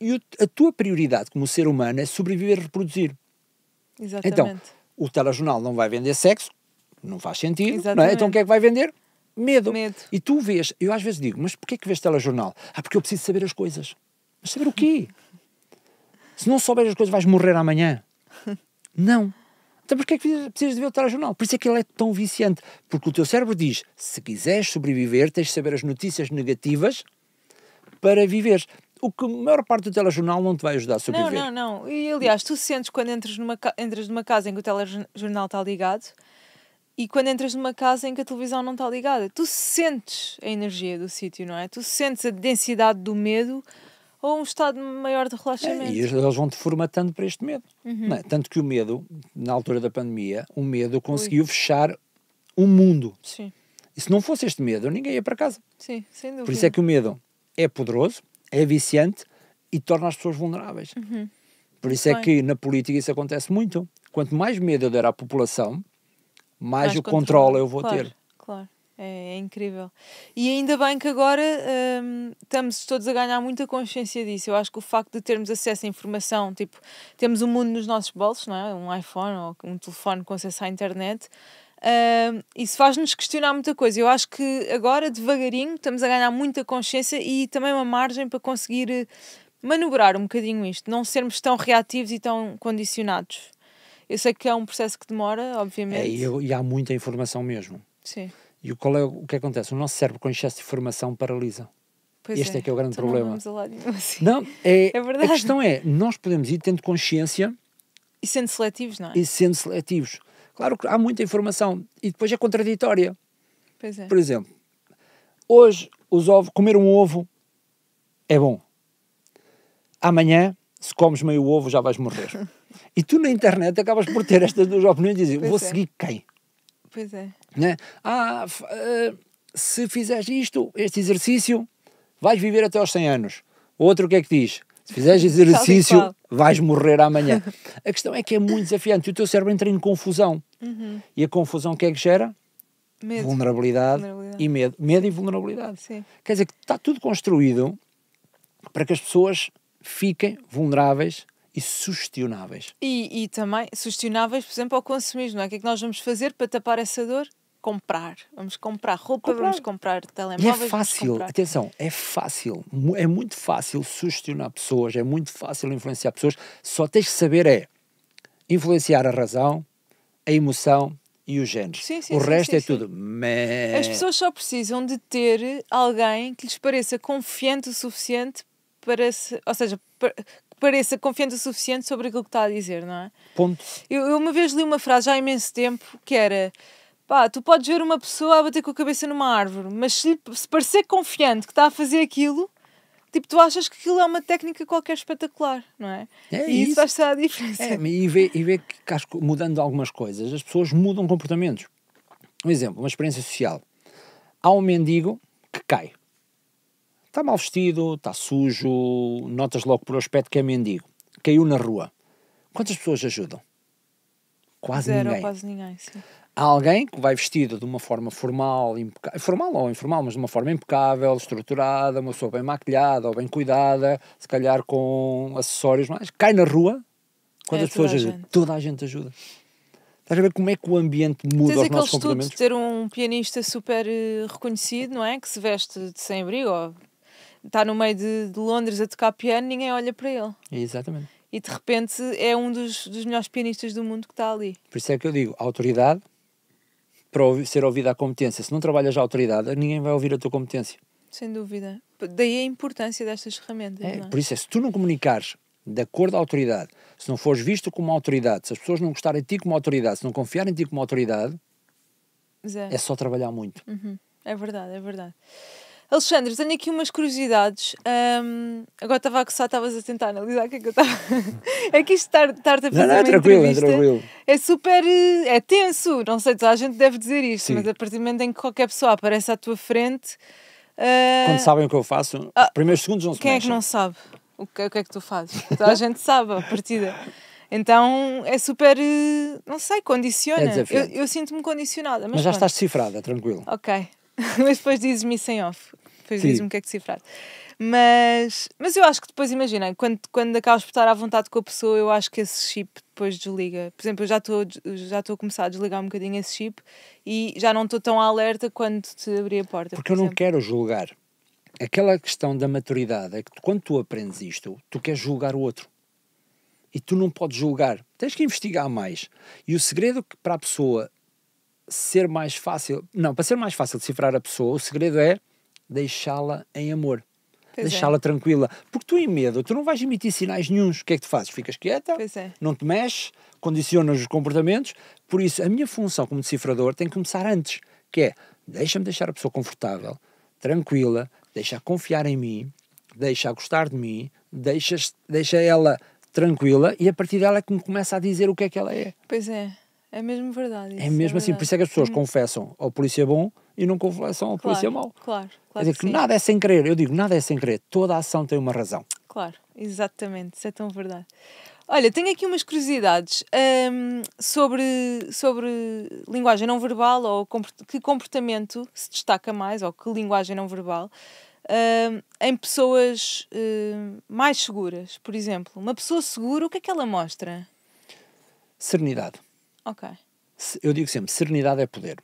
E a tua prioridade como ser humano é sobreviver e reproduzir. Então, Exatamente. Então, o telejornal não vai vender sexo, não faz sentido, não é? Então o que é que vai vender? Medo. Medo. E tu vês, eu às vezes digo, mas porquê é que vês telejornal? Ah, porque eu preciso saber as coisas. Mas saber o quê? [LAUGHS] Se não souberes as coisas vais morrer amanhã. [LAUGHS] Não. Então porquê é que precisas de ver o telejornal? Por isso é que ele é tão viciante. Porque o teu cérebro diz, se quiseres sobreviver, tens de saber as notícias negativas para viveres o que a maior parte do telejornal não te vai ajudar a sobreviver. Não, não, não. E aliás, tu sentes quando entras numa, entras numa casa em que o telejornal está ligado e quando entras numa casa em que a televisão não está ligada. Tu sentes a energia do sítio, não é? Tu sentes a densidade do medo ou um estado maior de relaxamento. É, e eles vão-te formatando para este medo. Uhum. É? Tanto que o medo, na altura da pandemia, o medo conseguiu Ui. fechar um mundo. Sim. E se não fosse este medo, ninguém ia para casa. Sim, sem dúvida. Por isso é que o medo é poderoso, é viciante e torna as pessoas vulneráveis. Uhum. Por isso é Bem. é que na política isso acontece muito. Quanto mais medo eu der à população, mais, mais o controle, controle eu vou claro. ter. É, é, incrível. E ainda bem que agora hum, estamos todos a ganhar muita consciência disso. Eu acho que o facto de termos acesso à informação, tipo, temos o um mundo nos nossos bolsos, não é? Um iPhone ou um telefone com acesso à internet. Hum, isso faz-nos questionar muita coisa. Eu acho que agora, devagarinho, estamos a ganhar muita consciência e também uma margem para conseguir eh, manobrar um bocadinho isto, não sermos tão reativos e tão condicionados. Eu sei que é um processo que demora, obviamente. É, e, e há muita informação mesmo. Sim. E qual é o que acontece? O nosso cérebro com excesso de informação paralisa. Pois este é, é, que é o grande então problema. Não, nenhum, assim. [LAUGHS] não é, é verdade. A questão é, nós podemos ir tendo consciência. E sendo seletivos, não é? E sendo seletivos. Claro que há muita informação e depois é contraditória. Pois é. Por exemplo, hoje os ovos, comer um ovo é bom. Amanhã, se comes meio ovo, já vais morrer. [LAUGHS] e tu na internet acabas por ter estas duas opiniões e dizer: pois vou é. seguir quem? Pois é. Né? Ah, uh, se fizeres isto, este exercício, vais viver até aos 100 anos. Outro, o que é que diz? Se fizeres [LAUGHS] exercício, vais morrer amanhã. [LAUGHS] a questão é que é muito desafiante. O teu cérebro entra em confusão. Uhum. E a confusão o que é que gera? Medo. Vulnerabilidade, vulnerabilidade, e medo. Medo e vulnerabilidade. Sim. Quer dizer que está tudo construído para que as pessoas fiquem vulneráveis e sugestionáveis. E, e também sugestionáveis, por exemplo, ao consumismo. Não é? O que é que nós vamos fazer para tapar essa dor? Comprar. Vamos comprar roupa, comprar. vamos comprar telemóveis. E é fácil, atenção, é fácil. É muito fácil sugestionar pessoas, é muito fácil influenciar pessoas. Só tens de saber é influenciar a razão, a emoção e os géneros. Sim, sim, o sim, resto é tudo. Mas... As pessoas só precisam de ter alguém que lhes pareça confiante o suficiente para se, ou seja, pareça confiante o suficiente sobre aquilo que está a dizer, não é? Ponto. Eu, eu uma vez li uma frase já há imenso tempo que era pá, tu podes ver uma pessoa a bater com a cabeça numa árvore, mas se, se parecer confiante que está a fazer aquilo, tipo, tu achas que aquilo é uma técnica qualquer espetacular, não é? é e isso faz a diferença. É, e vê, e vê que mudando algumas coisas, as pessoas mudam comportamentos. Um exemplo, uma experiência social. Há um mendigo que cai. Está mal vestido, está sujo, notas logo por aspecto que é mendigo. Caiu na rua. Quantas pessoas ajudam? Quase Zero, ninguém. quase ninguém, sim. Há alguém que vai vestido de uma forma formal, impecável, formal ou informal, mas de uma forma impecável, estruturada, uma pessoa bem maquilhada ou bem cuidada, se calhar com acessórios mais, cai na rua, quantas é, pessoas toda ajudam? A toda a gente ajuda. Estás a ver como é que o ambiente muda Tens os nossos comportamentos? Tens aquele estudo de ter um pianista super eh, reconhecido, não é? Que se veste de sem-abrigo ou está no meio de, de, Londres a tocar piano, ninguém olha para ele. Exatamente. E de repente é um dos, dos melhores pianistas do mundo que está ali. Por isso é que eu digo, autoridade para ser ouvida a competência. Se não trabalhas a autoridade, ninguém vai ouvir a tua competência. Sem dúvida. Daí a importância destas ferramentas. É, é? Por isso é, se tu não comunicares de acordo à autoridade, se não fores visto como autoridade, se as pessoas não gostarem de ti como autoridade, se não confiarem em ti como autoridade, é. é, só trabalhar muito. Uhum. É verdade, é verdade. Alexandre, tenho aqui umas curiosidades. Um, agora estava a coçar, estavas a tentar analisar o que é que eu estava. [LAUGHS] é que isto está estar a fazer não, não, é tranquilo, é tranquilo. É super. Eh, é tenso. Não sei, toda a gente deve dizer isto, Sim. mas a partir do momento em que qualquer pessoa aparece à tua frente. Uh... Quando sabem o que eu faço, ah, primeiros segundos não se Quem mexem. é que não sabe o que, o que é que tu fazes? [LAUGHS] Toda a gente sabe a partida. Então é super. Eh, não sei, condiciona. É eu, eu sinto-me condicionada. Mas, mas já pronto. estás cifrada, tranquilo. Ok, [LAUGHS] mas depois dizes-me isso em off. Depois dizes-me o que é que cifrar. Mas, mas eu acho que depois, imagina, quando, quando acabas por estar à vontade com a pessoa, eu acho que esse chip depois desliga. Por exemplo, eu já estou já a começar a desligar um bocadinho esse chip e já não estou tão alerta quando te abri a porta. Porque por eu não quero julgar. Aquela questão da maturidade é que quando tu aprendes isto, tu queres julgar o outro. E tu não podes julgar. Tens que investigar mais. E o segredo para a pessoa ser mais fácil, não, para ser mais fácil decifrar a pessoa, o segredo é deixá-la em amor. É. Deixá-la é. tranquila. Porque tu, em medo, tu não vais emitir sinais nenhums. O que é que tu fazes? Ficas quieta, é. não te mexes, condicionas os comportamentos. Por isso, a minha função como decifrador tem que começar antes, que é, deixa-me deixar a pessoa confortável, tranquila, deixa-a confiar em mim, deixa-a gostar de mim, deixa, deixa ela tranquila e a partir dela é que me começa a dizer o que é que ela é. Pois é. É mesmo verdade. É, é mesmo é assim, verdade. por isso é que as pessoas hum. confessam ao polícia bom e não confessam ao claro, polícia mau. Claro, claro. Quer dizer que nada é sem querer, eu digo, nada é sem querer, toda a ação tem uma razão. Claro, exatamente, isso é tão verdade. Olha, tenho aqui umas curiosidades um, sobre, sobre linguagem não verbal ou que comportamento se destaca mais, ou que linguagem não verbal, um, em pessoas um, mais seguras, por exemplo. Uma pessoa segura, o que é que ela mostra? Serenidade. Ok. Eu digo sempre, serenidade é poder.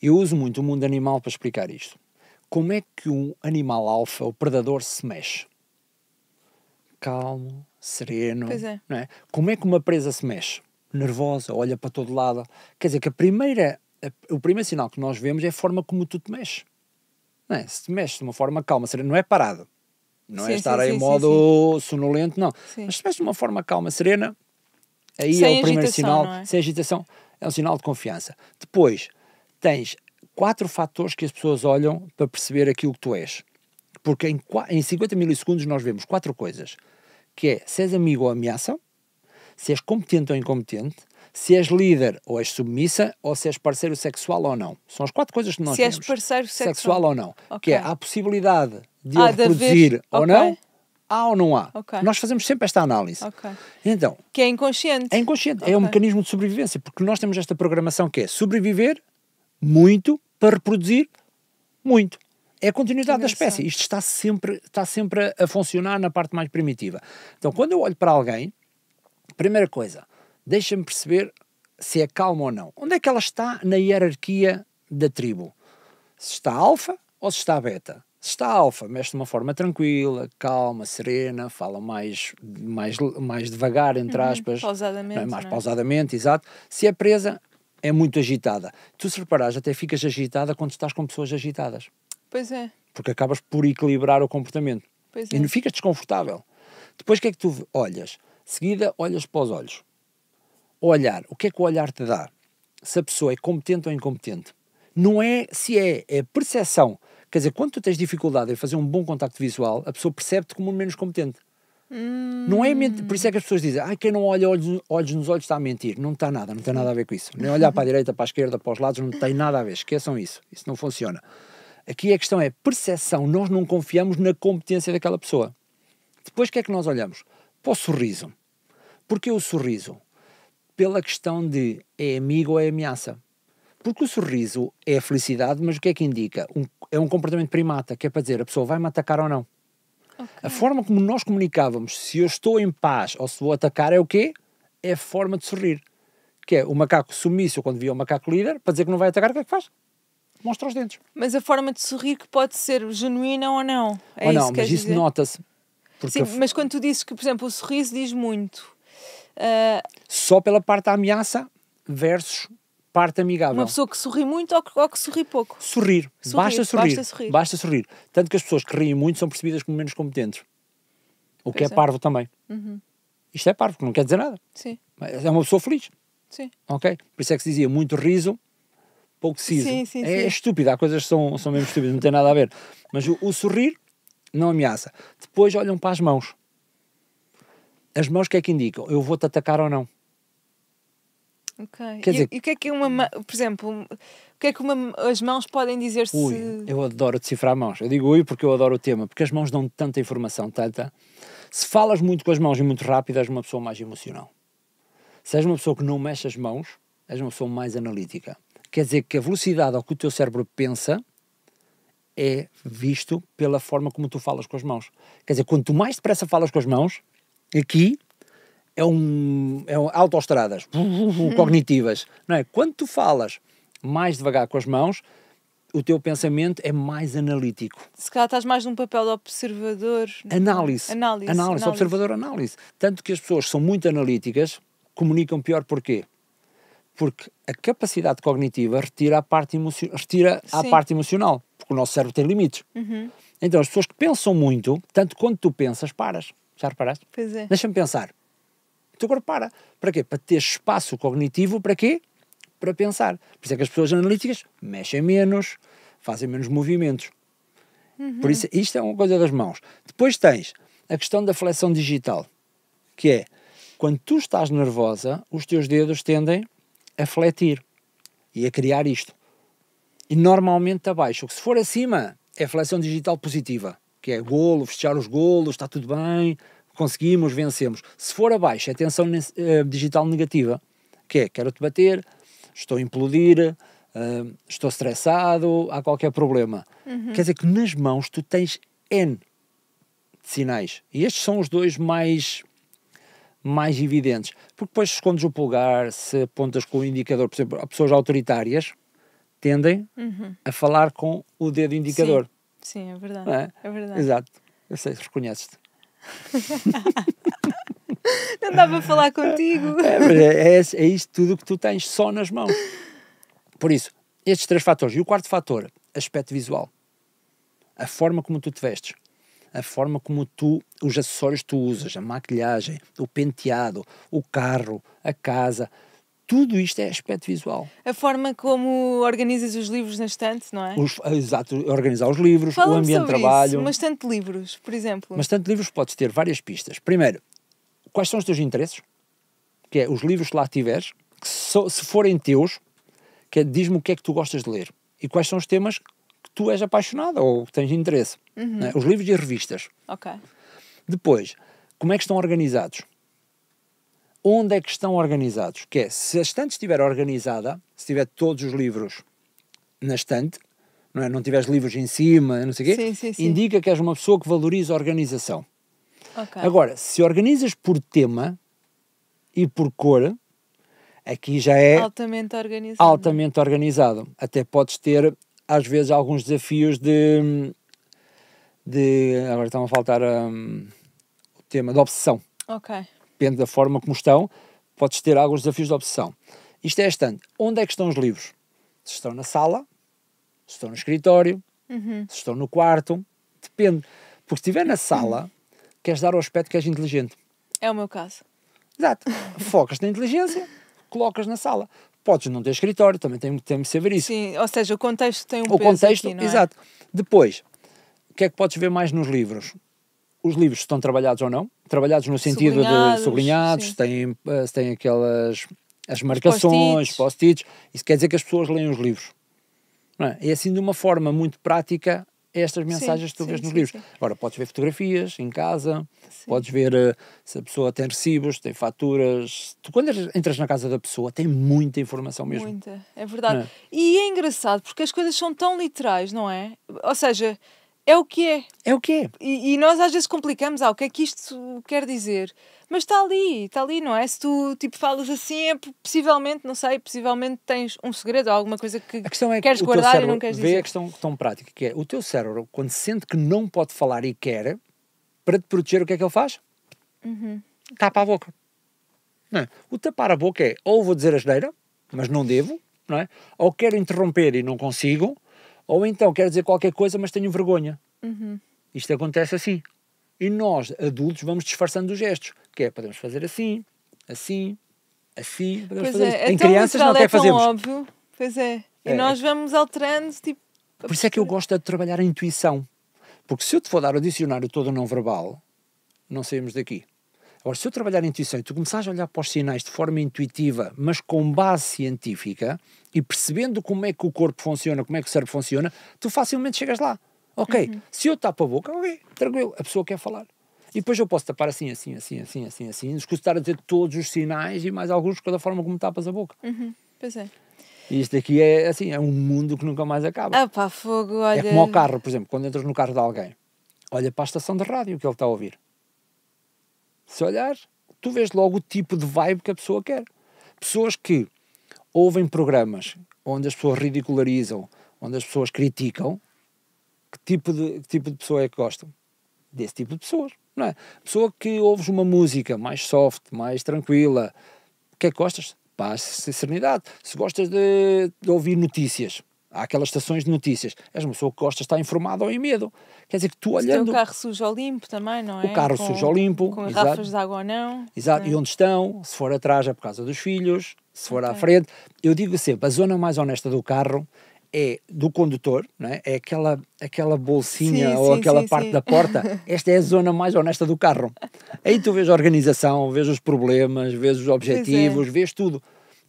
Eu uso muito o mundo animal para explicar isto. Como é que um animal alfa, o predador, se mexe? Calmo, sereno. Pois é. Não é? Como é que uma presa se mexe? Nervosa, olha para todo lado. Quer dizer que a primeira, a, o primeiro sinal que nós vemos é a forma como tu te mexes. Não é? Se te mexes de uma forma calma, serena, não é parado. Não é sim, é estar sim, em sim, modo sonolento, não. Mas se te mexes de uma forma calma, serena, Aí sem é o primeiro sinal, é? sem agitação, é um sinal de confiança. Depois, tens quatro fatores que as pessoas olham para perceber aquilo que tu és. Porque em, em 50 milissegundos nós vemos quatro coisas, que é se és amigo ou ameaça, se és competente ou incompetente, se és líder ou és submissa, ou se és parceiro sexual ou não. São as quatro coisas que nós se temos. Se és parceiro sexual, sexual ou não. Okay. Que é, a possibilidade de ah, reproduzir ou okay. não, Há ou não há? Okay. Nós fazemos sempre esta análise. Okay. Então, que é inconsciente. É inconsciente, okay. é um mecanismo de sobrevivência, porque nós temos esta programação que é sobreviver muito para reproduzir muito. É a continuidade da espécie. Isto está sempre, está sempre a funcionar na parte mais primitiva. Então, quando eu olho para alguém, primeira coisa, deixa-me perceber se é calma ou não. Onde é que ela está na hierarquia da tribo? Se está alfa ou se está beta? Se está alfa, mexe de uma forma tranquila, calma, serena, fala mais, mais, mais devagar, entre uhum, aspas. É? pausadamente. Não Mais não é? pausadamente, exato. Se é presa, é muito agitada. Tu, se reparas, até ficas agitada quando estás com pessoas agitadas. Pois é. Porque acabas por equilibrar o comportamento. Pois é. E não é. ficas desconfortável. Depois, o que é que tu olhas? Seguida, olhas para os olhos. O olhar, o que é que o olhar te dá? Se a pessoa é competente ou incompetente. Não é se é, é percepção. Quer dizer, quando tu tens dificuldade em fazer um bom contacto visual, a pessoa percebe-te como menos competente. Hum. Não é por isso é que as pessoas dizem, ah, quem não olha olhos, olhos nos olhos está a mentir. Não está nada, não tem nada a ver com isso. Nem olhar para a direita, para a esquerda, para os lados, não tem nada a ver. Esqueçam isso. Isso não funciona. Aqui a questão é percepção. Nós não confiamos na competência daquela pessoa. Depois o que é que nós olhamos? Para o sorriso. Porquê o sorriso? Pela questão de é amigo ou é ameaça. Porque o sorriso é a felicidade, mas o que é que indica? Um, é um comportamento primata, que é para dizer a pessoa vai-me atacar ou não. Okay. A forma como nós comunicávamos, se eu estou em paz ou se vou atacar, é o quê? É a forma de sorrir. Que é o macaco sumiço, quando via o macaco líder, para dizer que não vai atacar, o que é que faz? Mostra os dentes. Mas a forma de sorrir que pode ser genuína ou não. É ou não, isso mas isso nota-se. Sim, mas quando tu dizes que, por exemplo, o sorriso diz muito. Uh... Só pela parte da ameaça versus parte amigável. Uma pessoa que sorri muito ou que, ou que sorri pouco? Sorrir. sorrir. Basta sorrir. Basta sorrir. Basta sorrir. Tanto que as pessoas que riem muito são percebidas como menos competentes. O que é, é, parvo também. Uhum. Isto é parvo, que não quer dizer nada. Sim. É uma pessoa feliz. Sim. Ok? Por isso é que se dizia muito riso, pouco siso. Sim, sim, é, é estúpido, há coisas que são, são mesmo estúpidas, não tem nada a ver. Mas o, o sorrir não ameaça. Depois olham para as mãos. As mãos que é que indicam? Eu vou-te atacar ou não? Ok. Quer e, dizer, e o que é que uma. Por exemplo, o que é que uma, as mãos podem dizer se. Ui, eu adoro decifrar mãos. Eu digo ui porque eu adoro o tema, porque as mãos dão tanta informação, tanta. Se falas muito com as mãos e muito rápido, és uma pessoa mais emocional. Se és uma pessoa que não mexe as mãos, és uma pessoa mais analítica. Quer dizer que a velocidade ao que o teu cérebro pensa é visto pela forma como tu falas com as mãos. Quer dizer, quanto mais depressa falas com as mãos, aqui é um, é um autoestradas uhum. cognitivas, não é? Quando tu falas mais devagar com as mãos, o teu pensamento é mais analítico. Se calhar estás mais num papel de observador. Análise. Análise. Análise, análise. observador, análise. Tanto que as pessoas são muito analíticas, comunicam pior porquê? Porque a capacidade cognitiva retira a parte, emocio... retira a parte emocional, porque o nosso cérebro tem limites. Uhum. Então as pessoas que pensam muito, tanto quando tu pensas, paras. Já reparaste? Pois é. Deixa-me pensar teu corpo para. Para quê? Para ter espaço cognitivo para quê? Para pensar. Por isso é que as pessoas analíticas mexem menos, fazem menos movimentos. Uhum. Por isso, isto é uma coisa das mãos. Depois tens a questão da flexão digital, que é quando tu estás nervosa, os teus dedos tendem a fletir e a criar isto. E normalmente abaixo. Se for acima, é flexão digital positiva, que é golo, fechar os golos, está tudo bem, conseguimos, vencemos. Se for abaixo, é tensão eh, digital negativa, que é quero-te bater, estou a implodir, eh, estou estressado, há qualquer problema. Uhum. Quer dizer que nas mãos tu tens N de sinais. E estes são os dois mais mais evidentes. Porque depois se escondes o polegar, se apontas com o indicador, por exemplo, pessoas autoritárias tendem uhum. a falar com o dedo indicador. Sim, Sim é, verdade. É? é? verdade. Exato. Eu sei, reconheces-te. [LAUGHS] Não dava a falar contigo. É, é, é, é isto tudo que tu tens só nas mãos. Por isso, estes três fatores. E o quarto fator, aspecto visual. A forma como tu te vestes. A forma como tu, os acessórios que tu usas, a maquilhagem, o penteado, o carro, a casa tudo isto é aspecto visual. A forma como organizas os livros na estante, não é? Os, ah, exato, organizar os livros, o ambiente de trabalho. Isso, uma estante de livros, por exemplo. Uma estante de livros podes ter várias pistas. Primeiro, quais são os teus interesses? Que é os livros que lá tiveres, que so, se forem teus, que é, diz-me o que é que tu gostas de ler e quais são os temas que tu és apaixonada ou que tens interesse. Uhum. É? Os livros e as revistas. Ok. Depois, como é que estão organizados? onde é que estão organizados. Que é, se a estante estiver organizada, se tiver todos os livros na estante, não, é? não tiveres livros em cima, não sei o quê, sim, sim, sim. indica que és uma pessoa que valoriza a organização. Okay. Agora, se organizas por tema e por cor, aqui já é altamente organizado. altamente organizado. Até podes ter, às vezes, alguns desafios de. de agora estão a faltar um, o tema de obsessão. Ok depende da forma como estão, podes ter alguns desafios de obsessão. Isto é a estante. Onde é que estão os livros? Se estão na sala, se estão no escritório, uhum. se estão no quarto, depende. Porque se estiver na sala, uhum. queres dar o aspecto que és inteligente. É o meu caso. Exato. [LAUGHS] Focas na inteligência, colocas na sala. Podes não ter escritório, também tem, tem de saber isso. Sim, ou seja, o contexto tem um o contexto, aqui, é? Exato. Depois, o que é que podes ver mais nos livros? Os livros estão trabalhados ou não? trabalhados no sentido sublinhados, de sublinhados, se têm, eh, se têm aquelas as marcações, post-its. Post isso quer dizer que as pessoas leem os livros. Não é? E é assim, de uma forma muito prática, estas mensagens sim, que tu sim, vês nos sim, livros. Sim. Agora, podes ver fotografias em casa, podes ver eh, se a pessoa tem recibos, tem faturas. Tu, quando entras na casa da pessoa, tem muita informação mesmo. Muita, é verdade. É? E é engraçado, porque as coisas são tão literais, não é? Ou seja, é o que é. É o que é. E, e nós às vezes complicamos, ah, o que é que isto quer dizer? Mas está ali, está ali, não é? Se tu tipo, falas assim, é possivelmente, não sei, possivelmente tens um segredo ou alguma coisa que é queres que guardar e não queres dizer. Vê a questão tão prática, que é o teu cérebro, quando sente que não pode falar e quer, para te proteger, o que é que ele faz? Uhum. Tapa a boca. Não é? O tapar a boca é ou vou dizer a asneira, mas não devo, não é? ou quero interromper e não consigo, ou então quero dizer qualquer coisa, mas tenho vergonha. Uhum. Isto acontece assim. E nós, adultos, vamos disfarçando os gestos. Que é, podemos fazer assim, assim, assim. Podemos pois fazer é, é em crianças não é, é tão fazemos. óbvio. Pois é. E é. nós vamos alterando, tipo... Por isso é que eu gosto de trabalhar a intuição. Porque se eu te for dar o dicionário todo não verbal, não saímos daqui. Agora, se eu trabalhar a intuição e tu começares a olhar para os sinais de forma intuitiva, mas com base científica, e percebendo como é que o corpo funciona, como é que o cérebro funciona, tu facilmente chegas lá. Ok, uhum. se eu tapo a boca, ok, tranquilo, a pessoa quer falar. E depois eu posso tapar assim, assim, assim, assim, assim, assim, escutar a ter todos os sinais e mais alguns da forma como tapas a boca. Uhum. Pois é. E isto aqui é assim, é um mundo que nunca mais acaba. Ah pá, fogo, olha... É como o carro, por exemplo, quando entras no carro de alguém, olha para a estação de rádio que ele está a ouvir. Se olhar, tu vês logo o tipo de vibe que a pessoa quer. Pessoas que ouvem programas onde as pessoas ridicularizam, onde as pessoas criticam, que tipo de, que tipo de pessoa é que gostam? Desse tipo de pessoas, não é? Pessoa que ouves uma música mais soft, mais tranquila, o que é que gostas? Paz, serenidade Se gostas de, de ouvir notícias, Há aquelas estações de notícias. És uma pessoa que gosta de estar informada ou em medo. Quer dizer que tu olhando... Se o carro sujo ou limpo também, não é? O carro com, sujo ou limpo. Com garrafas de água ou não. Exato. É? E onde estão? Se for atrás é por causa dos filhos. Se for okay. à frente. Eu digo sempre, a zona mais honesta do carro é do condutor, não é? é aquela, aquela bolsinha sim, ou sim, aquela sim, parte da porta. Esta é a zona mais honesta do carro. Aí tu vês a organização, vês os problemas, vês os é. objetivos, é. vês tudo.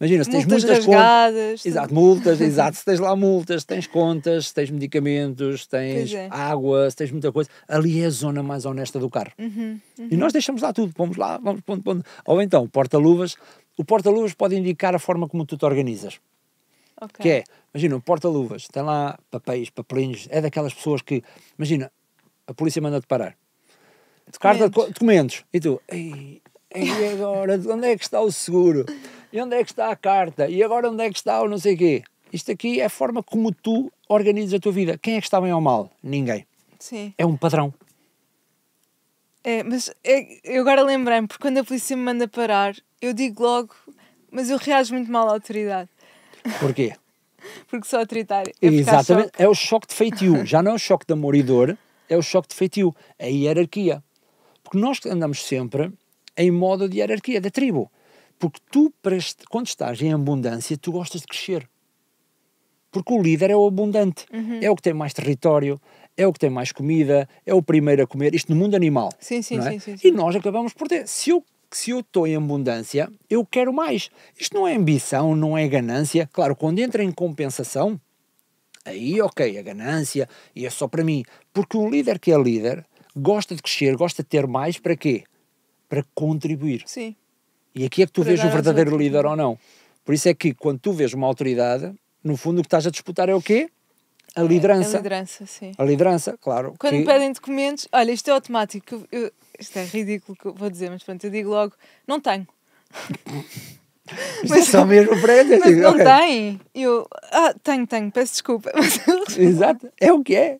Imagina, se tens multas muitas contas. Exato, multas, exato. [LAUGHS] Se tens lá multas, se tens contas, se tens medicamentos, se tens é. água, se tens muita coisa. Ali é a zona mais honesta do carro. Uhum, uhum. E nós deixamos lá tudo, vamos lá, vamos Ou então, porta-luvas. O porta-luvas pode indicar a forma como tu te organizas. Okay. Que é, imagina, um porta-luvas, tem lá papéis, papelinhos, é daquelas pessoas que, imagina, a polícia manda-te parar. Documentos. Carta de documentos. E tu, ei, ei, agora, onde é que está o seguro? [LAUGHS] E onde é que está a carta? E agora onde é que está o não sei quê? Isto aqui é a forma como tu organizas a tua vida. Quem é que está bem ou mal? Ninguém. Sim. É um padrão. É, mas é, eu agora lembrei-me, porque quando a polícia me manda parar, eu digo logo, mas eu reajo muito mal à autoridade. Porquê? [LAUGHS] porque sou autoritário. É Exatamente. É o choque de feitiço. Já não é o choque de amor e dor, é o choque de feitiço. É a hierarquia. Porque nós andamos sempre em modo de hierarquia, da tribo. Porque tu, quando estás em abundância, tu gostas de crescer. Porque o líder é o abundante, uhum. é o que tem mais território, é o que tem mais comida, é o primeiro a comer. Isto no mundo animal. Sim, sim, é? sim, sim, sim, E nós acabamos por ter. Se eu se eu estou em abundância, eu quero mais. Isto não é ambição, não é ganância. Claro, quando entra em compensação, aí ok, a ganância e é só para mim. Porque um líder que é líder gosta de crescer, gosta de ter mais para quê? Para contribuir. Sim. E aqui é que tu vês o verdadeiro líder ou não. Por isso é que quando tu vês uma autoridade, no fundo o que estás a disputar é o quê? A é, é liderança. É, a liderança, sim. A liderança, claro. Quando que... pedem documentos, olha, isto é automático. Eu, isto é ridículo que eu vou dizer, mas pronto, eu digo logo, não tenho. [LAUGHS] É mas, é só mesmo para ele. Mas digo, não assim, okay. tem. Eu, ah, tenho, tenho, peço desculpa. [LAUGHS] Exato, é o que é.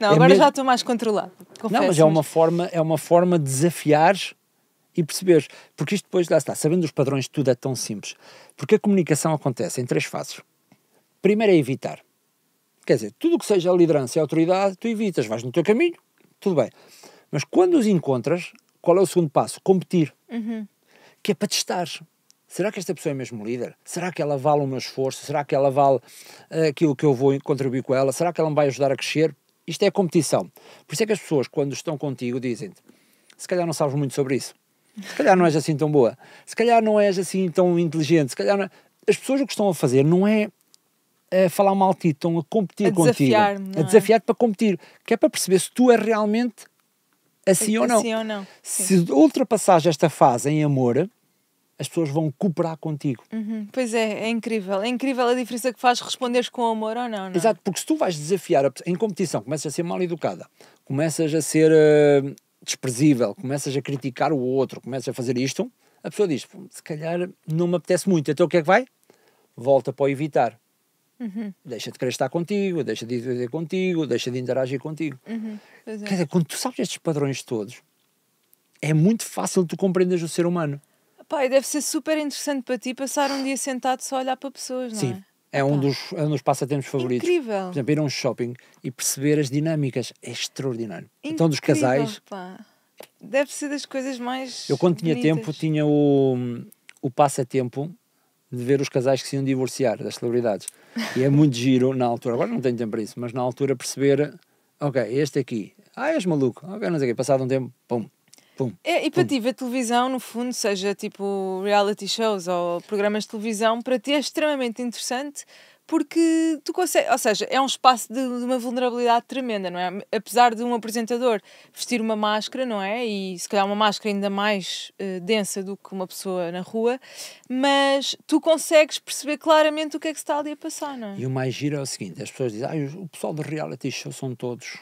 Não, é agora mesmo... já estou mais controlado. Confesso, não, mas é uma forma, é uma forma de desafiares e perceberes. Porque isto depois, lá está, sabendo os padrões, tudo é tão simples. Porque a comunicação acontece em três fases. Primeiro é evitar. Quer dizer, tudo o que seja liderança e autoridade, tu evitas, vais no teu caminho, tudo bem. Mas quando os encontras, qual é o segundo passo? Competir. Uhum. Que é para testar. Será que esta pessoa é mesmo líder? Será que ela vale o meu esforço? Será que ela vale eh, aquilo que eu vou contribuir com ela? Será que ela me vai ajudar a crescer? Isto é competição. Por isso é que as pessoas, quando estão contigo, dizem-te: se calhar não sabes muito sobre isso se calhar não és assim tão boa. Se calhar não és assim tão inteligente. Se calhar não... É. As pessoas o que estão a fazer não é a é falar mal de ti, estão a competir contigo. A é? desafiar-te é? para competir. Que é para perceber se tu és realmente assim, é, ou, não. assim ou não. Sim. Se ultrapassares esta fase em amor, as pessoas vão cooperar contigo. Uhum. Pois é, é incrível. É incrível a diferença que faz responderes com amor ou não, não. Exato, porque se tu vais desafiar em competição, começas a ser mal educada, começas a ser uh, desprezível, começas a criticar o outro, começas a fazer isto, a pessoa diz: se calhar não me apetece muito, então o que é que vai? Volta para o evitar. Uhum. Deixa de querer estar contigo, deixa de viver contigo, deixa de interagir contigo. Uhum. É. Quer dizer, quando tu sabes estes padrões todos, é muito fácil tu compreenderes o ser humano. Pai, deve ser super interessante para ti passar um dia sentado só a olhar para pessoas, não Sim. é? Sim é um, dos, é um dos passatempos favoritos. Incrível. Por exemplo, ir a um shopping e perceber as dinâmicas é extraordinário. Incrível, então, dos casais. Pá. Deve ser das coisas mais. Eu, quando tinha bonitas. tempo, tinha o, o passatempo de ver os casais que se iam divorciar das celebridades. E é muito giro na altura. Agora não tenho tempo para isso, mas na altura perceber: ok, este aqui. Ah, és maluco. Ok, não sei o quê. Passado um tempo, pum, Pum. É, e para ti, ver televisão, no fundo, seja tipo reality shows ou programas de televisão, para ti é extremamente interessante porque tu consegues, ou seja, é um espaço de, de, uma vulnerabilidade tremenda, não é? Apesar de um apresentador vestir uma máscara, não é? E se calhar uma máscara ainda mais uh, densa do que uma pessoa na rua, mas tu consegues perceber claramente o que é que se está ali a passar, não é? E o mais giro é o seguinte: as pessoas dizem, ah, o pessoal do reality show são todos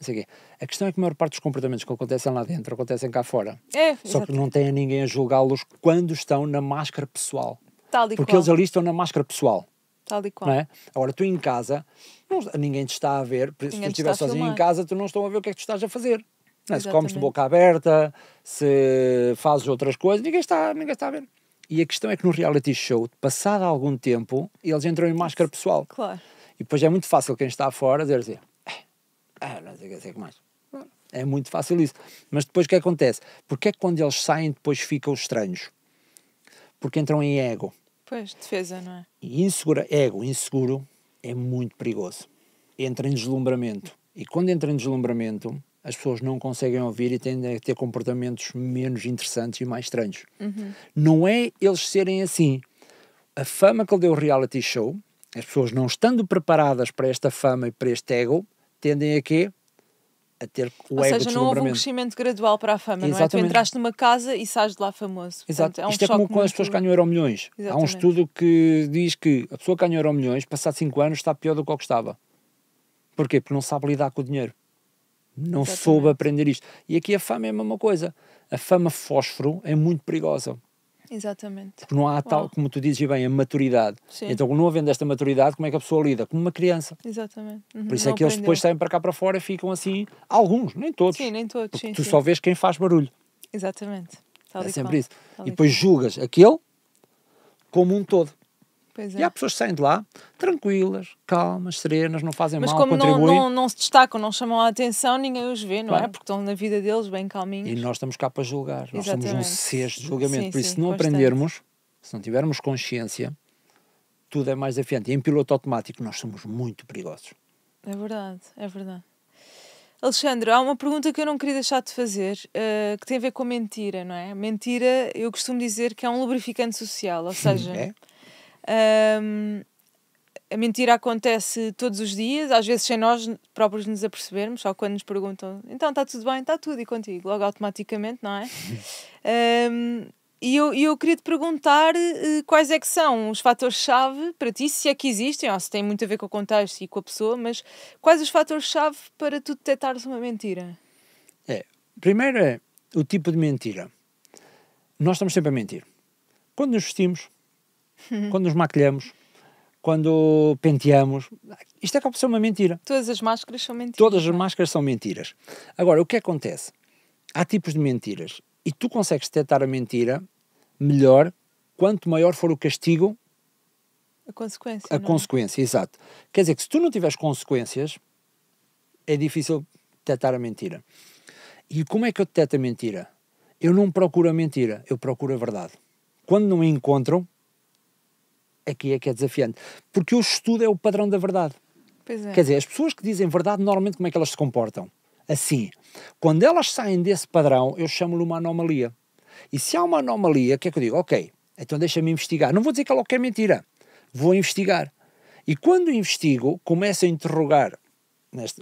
não sei o quê. A questão é que a maior parte dos comportamentos que acontecem lá dentro acontecem cá fora. É, Só exatamente. que não tem ninguém a julgá-los quando estão na máscara pessoal. Tal e Porque qual. eles ali estão na máscara pessoal. Tal e qual. Não é? Agora, tu em casa, não, ninguém te está a ver. Por isso, se tu estiver sozinho em casa, tu não estão a ver o que é que tu estás a fazer. É? Se comes de boca aberta, se fazes outras coisas, ninguém está, ninguém está a ver. E a questão é que no reality show, passado algum tempo, eles entram em máscara pessoal. Claro. E depois é muito fácil quem está fora dizer assim: ah, não sei, sei o que mais. É muito fácil isso. Mas depois o que é acontece? Porque é que quando eles saem depois ficam estranhos? Porque entram em ego. Pois, defesa, não é? E insegura, ego inseguro é muito perigoso. Entra em deslumbramento. E quando entra em deslumbramento, as pessoas não conseguem ouvir e tendem a ter comportamentos menos interessantes e mais estranhos. Uhum. Não é eles serem assim. A fama que ele deu ao reality show, as pessoas não estando preparadas para esta fama e para este ego, tendem a quê? A ter o Ou ego seja, não houve um crescimento gradual para a fama, Exatamente. não é? Tu entraste numa casa e sais de lá famoso. Exato. Portanto, é um Isto é como quando as pessoas ganham euro milhões. Exatamente. Há um estudo que diz que a pessoa que ganha euro milhões, passado 5 anos, está pior do que o que estava. Porquê? Porque não sabe lidar com o dinheiro. Não Exatamente. soube aprender isto. E aqui a fama é a mesma coisa. A fama fósforo é muito perigosa. Exatamente. Porque não há tal, Uau. como tu dizes bem, a maturidade. Sim. Então, não havendo esta maturidade, como é que a pessoa lida? Como uma criança. Exatamente. Uhum. Por isso não é que aprendeu. eles depois saem para cá para fora e ficam assim, alguns, nem todos. Sim, nem todos. Sim, tu sim. só vês quem faz barulho. Exatamente. Tal é sempre qual. isso. Tal e depois qual. julgas aquele como um todo. É. E há é. pessoas que saem de lá tranquilas, calmas, serenas, não fazem Mas mal, como contribuem. Não, não, não se destacam, não chamam a atenção, ninguém os vê, não é? claro. é? Porque estão na vida deles bem calminhos. E nós estamos cá para julgar, Exatamente. nós somos um de julgamento. Sim, Por isso, sim, se não aprendermos, se não tivermos consciência, tudo é mais afiante. E em piloto automático nós somos muito perigosos. É verdade, é verdade. Alexandre, há uma pergunta que eu não queria deixar de fazer, uh, que tem a ver com a mentira, não é? Mentira, eu costumo dizer que é um lubrificante social, ou seja, é? Um, a mentira acontece todos os dias, às vezes sem nós próprios nos apercebermos, só quando nos perguntam então está tudo bem, está tudo e contigo, logo automaticamente, não é? um, [LAUGHS] e eu, eu queria te perguntar eh, quais é que são os fatores-chave para ti, se é que existem, ou se tem muito a ver com o contexto e com a pessoa, mas quais os fatores-chave para tu detectares uma mentira? É, primeiro é o tipo de mentira. Nós estamos sempre a mentir. Quando nos vestimos, [LAUGHS] quando nos maquilhamos, quando penteamos. Isto acaba por ser uma mentira. Todas as máscaras são mentiras. Todas as é? máscaras são mentiras. Agora, o que acontece? Há tipos de mentiras e tu consegues detectar a mentira melhor quanto maior for o castigo. A consequência. A não? É? consequência, exato. Quer dizer que se tu não tiveres consequências, é difícil detectar a mentira. E como é que eu detecto a mentira? Eu não procuro a mentira, eu procuro a verdade. Quando não me encontram, aqui é que é desafiante. Porque o estudo é o padrão da verdade. É. Quer dizer, as pessoas que dizem verdade, normalmente como é que elas se comportam? Assim, quando elas saem desse padrão, eu chamo-lhe uma anomalia. E se há uma anomalia, o que é que eu digo? Ok, então deixa-me investigar. Não vou dizer que ela quer mentira, vou investigar. E quando investigo, começo a interrogar as,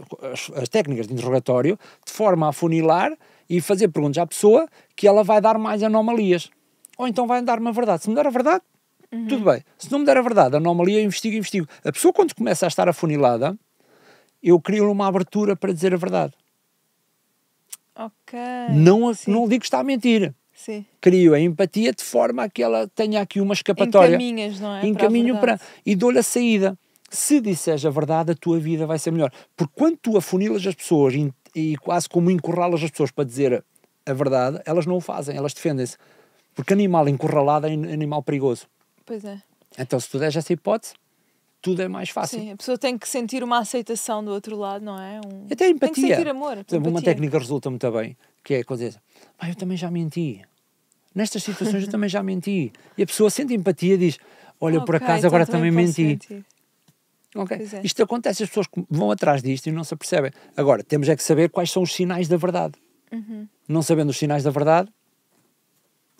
as, técnicas de interrogatório de forma a funilar e fazer perguntas à pessoa que ela vai dar mais anomalias. Ou então vai dar uma verdade. Se me der a verdade, Uhum. Tudo bem. Se não me der a verdade, a anomalia, eu investigo, investigo. A pessoa, quando começa a estar afunilada, eu crio uma abertura para dizer a verdade. Ok. Não, não digo que está a mentir. Sim. Crio a empatia de forma a que ela tenha aqui uma escapatória. Encaminhas, não é? Encaminho para. para e dou-lhe a saída. Se disseres a verdade, a tua vida vai ser melhor. Porque quando tu afunilas as pessoas e, e quase como encurralas as pessoas para dizer a verdade, elas não o fazem, elas defendem-se. Porque animal encurralado é animal perigoso. Pois é. Então, se tu deres essa hipótese, tudo é mais fácil. Sim, a pessoa tem que sentir uma aceitação do outro lado, não é? Um... Até empatia. Tem que sentir amor. Por exemplo, uma técnica resulta muito bem, que é quando diz, mas eu também já menti. Nestas situações eu também já menti. E a pessoa sente empatia e diz, olha, okay, por acaso então agora também, também menti. Okay? É. Isto acontece, as pessoas vão atrás disto e não se apercebem. Agora, temos é que saber quais são os sinais da verdade. Uhum. Não sabendo os sinais da verdade,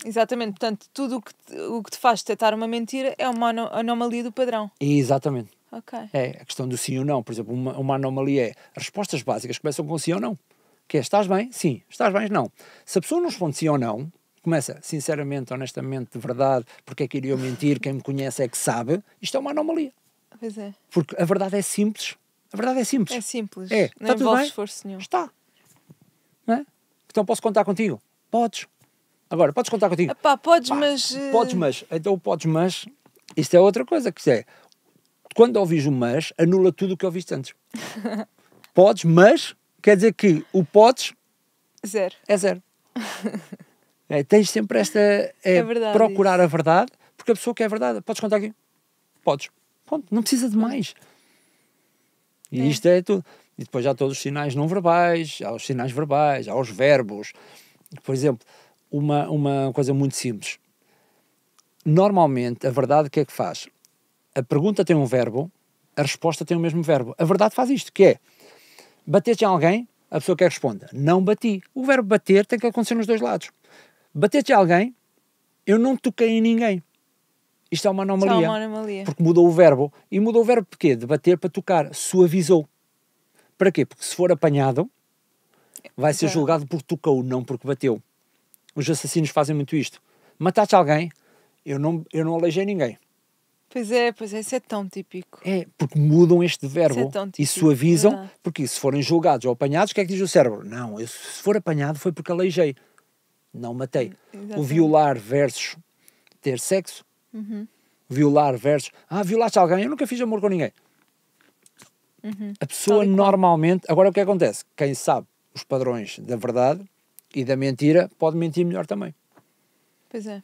Exatamente, portanto, tudo o que, te, o que te faz detectar uma mentira é uma anomalia do padrão. Exatamente. Okay. É a questão do sim ou não. Por exemplo, uma, uma anomalia é as respostas básicas começam com sim ou não. Que é estás bem? Sim. Estás bem? Não. Se a pessoa não responde sim ou não, começa sinceramente, honestamente, de verdade, porque é que iria mentir, quem me conhece é que sabe, isto é uma anomalia. Pois é. Porque a verdade é simples. A verdade é simples. É simples. É. Não está tudo bem? esforço nenhum. Está. Não é? Então posso contar contigo? Podes. Agora, podes contar contigo. Epá, podes, Pá, mas. Eh, podes, mas. Então, podes, mas. Isto é outra coisa, que é. Quando ouvis o mas, anula tudo o que ouviste antes. [LAUGHS] podes, mas. Quer dizer que o podes. Zero. É zero. [LAUGHS] é, tens sempre esta. É, é verdade, procurar isso. a verdade, porque a pessoa quer a verdade. Podes contar aqui? Podes. Ponto. Não precisa de mais. E é. isto é tudo. E depois já todos os sinais não verbais, há os sinais verbais, há os verbos. Por exemplo uma, uma coisa muito simples. Normalmente, a verdade o que é que faz? A pergunta tem um verbo, a resposta tem o mesmo verbo. A verdade faz isto, que é, bateste em alguém, a pessoa quer responda, não bati. O verbo bater tem que acontecer nos dois lados. Bateste em alguém, eu não toquei em ninguém. Isto é uma anomalia. Isto é uma anomalia. Porque mudou o verbo. E mudou o verbo porquê? De bater para tocar. Suavizou. Para quê? Porque se for apanhado, vai ser julgado porque tocou, não porque bateu. Os assassinos fazem muito isto. Mataste alguém, eu não, eu não alejei ninguém. Pois é, pois é, isso é tão típico. É, porque mudam este verbo é típico, e suavizam, verdade. porque se forem julgados ou apanhados, o que é que diz o cérebro? Não, eu, se for apanhado foi porque aleijei, não matei. Hum, exatamente. O violar versus ter sexo, uhum. violar versus, ah, violaste alguém, eu nunca fiz amor com ninguém. Uhum. A pessoa normalmente, agora o é que acontece? Quem sabe os padrões da verdade e da mentira, pode mentir melhor também. Pois é.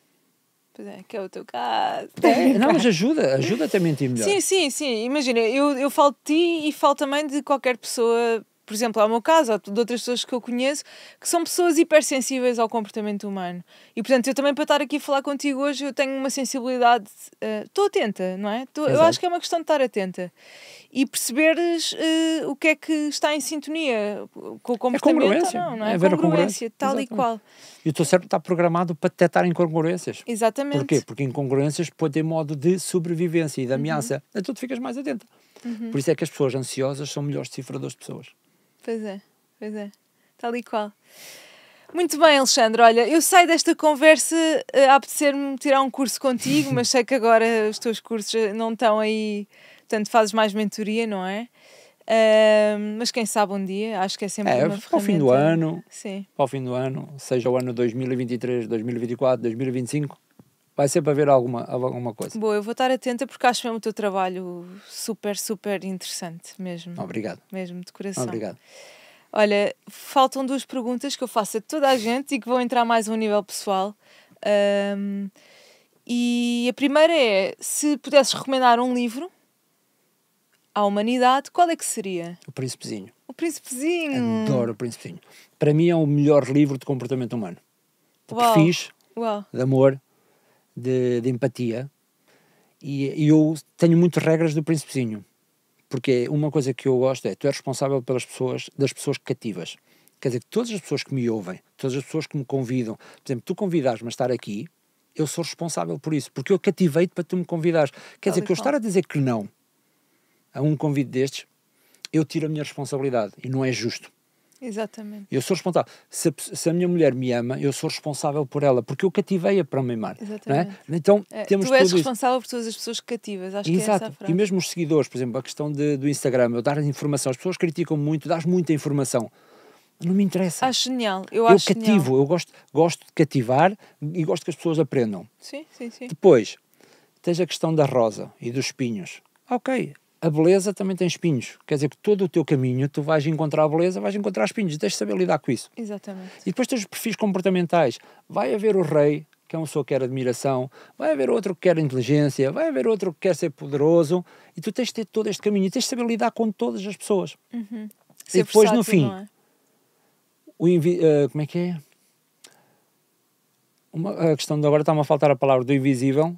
Pois é, que é o teu caso. É, não, mas ajuda, ajuda-te a mentir melhor. Sim, sim, sim. Imagina, eu, eu falo de ti e falo também de qualquer pessoa, por exemplo, ao meu caso, ou de outras pessoas que eu conheço, que são pessoas hipersensíveis ao comportamento humano. E portanto, eu também para estar aqui a falar contigo hoje, eu tenho uma sensibilidade. Eh, estou uh, atenta, não é? Tô, eu acho que é uma questão de estar atenta e perceberes uh, o que é que está em sintonia com o comportamento é congruência. ou não, não é? é ver congruência, a congruência, tal Exatamente. e qual. E o certo cérebro está programado para detectar incongruências. Exatamente. Porquê? Porque incongruências pode ter modo de sobrevivência e de uhum. ameaça. Uhum. Então tu ficas mais atenta. Uhum. Por isso é que as pessoas ansiosas são melhores cifradores de pessoas. Pois é, pois é. Tal e qual. Muito bem, Alexandre. Olha, eu saio desta conversa eh, a apetecer-me tirar um curso contigo, [LAUGHS] mas sei que agora os teus cursos eh, não estão aí portanto fazes mais mentoria, não é? Uh, mas quem sabe um dia, acho que é sempre é, uma para o fim do ano, Sim. para o fim do ano, seja o ano 2023, 2024, 2025, vai sempre haver alguma, alguma coisa. Boa, eu vou estar atenta porque acho mesmo o teu trabalho super, super interessante mesmo. Obrigado. Mesmo, de coração. Obrigado. Olha, faltam duas perguntas que eu faço a toda a gente e que vão entrar mais a um nível pessoal. Um, e a primeira é se pudesses recomendar um livro à humanidade, qual é que seria? O Príncipezinho. O Príncipezinho. Adoro o Príncipezinho. Para mim é o melhor livro de comportamento humano. Porque Uau. fiz, Uau. de amor, de, de empatia. E, e, eu tenho muitas regras do Príncipezinho. Porque uma coisa que eu gosto é tu és responsável pelas pessoas, das pessoas que cativas. Quer dizer, que todas as pessoas que me ouvem, todas as pessoas que me convidam, por exemplo, tu convidas-me a estar aqui, eu sou responsável por isso, porque eu cativei-te para tu me convidares. Quer Tal dizer, que eu estar a dizer que não a um convite destes, eu tiro a minha responsabilidade e não é justo. Exatamente. Eu sou responsável. Se a, se a, minha mulher me ama, eu sou responsável por ela, porque eu cativei-a para me amar. É? Exatamente. É? Então, é, temos tu és responsável isso. por todas as pessoas que cativas, acho Exato. que é essa a E mesmo os seguidores, por exemplo, a questão de, do Instagram, eu dar informação, as pessoas criticam muito, dás muita informação. Não me interessa. Acho genial. Eu, acho eu cativo, genial. eu gosto, gosto de cativar e gosto que as pessoas aprendam. Sim, sim, sim. Depois, tens a questão da rosa e dos espinhos. Ok, a beleza também tem espinhos. Quer dizer que todo o teu caminho tu vais encontrar a beleza, vais encontrar espinhos. Tens de saber lidar com isso. Exatamente. E depois tens os perfis comportamentais. Vai haver o rei, que é uma pessoa que quer admiração, vai haver outro que quer inteligência, vai haver outro que quer ser poderoso, e tu tens de ter todo este caminho, e tens de saber lidar com todas as pessoas. Uhum. E depois, no fim, é? o invi uh, como é que é? Uma, a questão de agora está-me a faltar a palavra do invisível,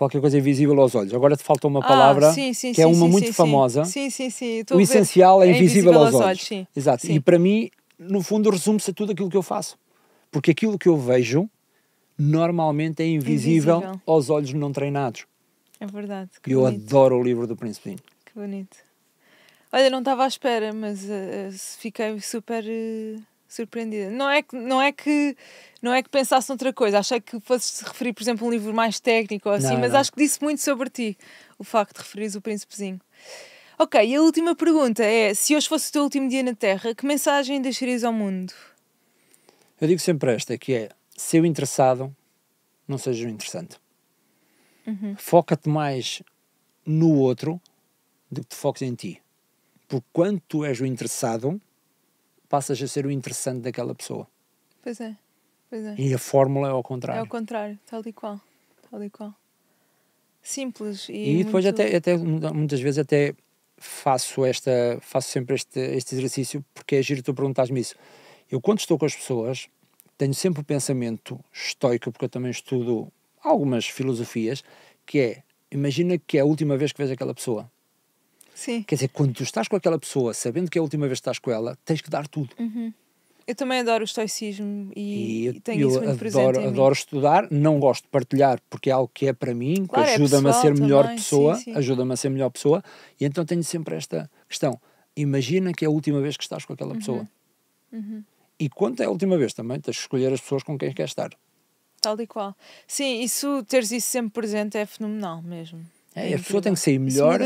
qualquer coisa invisível aos olhos. Agora te falta uma ah, palavra ah, sim, sim, que é uma sim, muito famosa. Sim, sim, sim. O essencial é, é invisível, aos, aos olhos. olhos Exato. E para mim, no fundo, resume-se a tudo aquilo que eu faço. Porque aquilo que eu vejo normalmente é invisível, invisível. aos olhos não treinados. É verdade. Que eu adoro o livro do Príncipe Que bonito. Olha, não estava à espera, mas uh, fiquei super. Uh surpreendida. Não é que não é que não é que pensasse outra coisa. Achei que fosses referir, por exemplo, um livro mais técnico ou assim, não, mas não. acho que disse muito sobre ti o facto de referires o Príncipezinho. Ok, e a última pergunta é: se hoje fosse o teu último dia na Terra, que mensagem deixarias ao mundo? Eu digo sempre esta, que é: se o interessado, não seja o interessante. Uhum. Foca-te mais no outro do que te foques em ti. Porque quando tu és o interessado, passas a ser o interessante daquela pessoa. Pois é, pois é. E a fórmula é ao contrário. É ao contrário, tal e qual, tal e qual. Simples e. E depois muito... até, até muitas vezes até faço esta faço sempre este, este exercício porque é giro tu perguntas me isso. Eu quando estou com as pessoas tenho sempre o pensamento estoico porque eu também estudo algumas filosofias que é imagina que é a última vez que vejo aquela pessoa Sim. Quer dizer, quando tu estás com aquela pessoa, sabendo que é a última vez que estás com ela, tens que dar tudo. Uhum. Eu também adoro o estoicismo e, e eu, tenho eu isso muito adoro, presente. Em adoro mim. estudar, não gosto de partilhar porque é algo que é para mim, claro, que é ajuda-me é a ser melhor também, pessoa, ajuda-me a ser melhor pessoa, e então tenho sempre esta questão. Imagina que é a última vez que estás com aquela uhum. pessoa. Uhum. E quando é a última vez também, tens de escolher as pessoas com quem queres estar. Tal e qual. Sim, isso, teres isso sempre presente é fenomenal mesmo. É, a pessoa tem que ser melhor.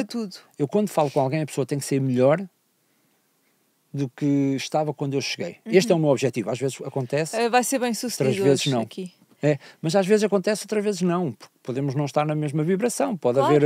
Eu, quando falo com alguém, a pessoa tem que ser melhor do que estava quando eu cheguei. Uhum. Este é o uhum. meu objetivo. Às vezes acontece. Ah, vai ser bem sucedido. Outras vezes não. Aqui. É, mas às vezes acontece, outras vezes não, porque podemos não estar na mesma vibração, pode claro. haver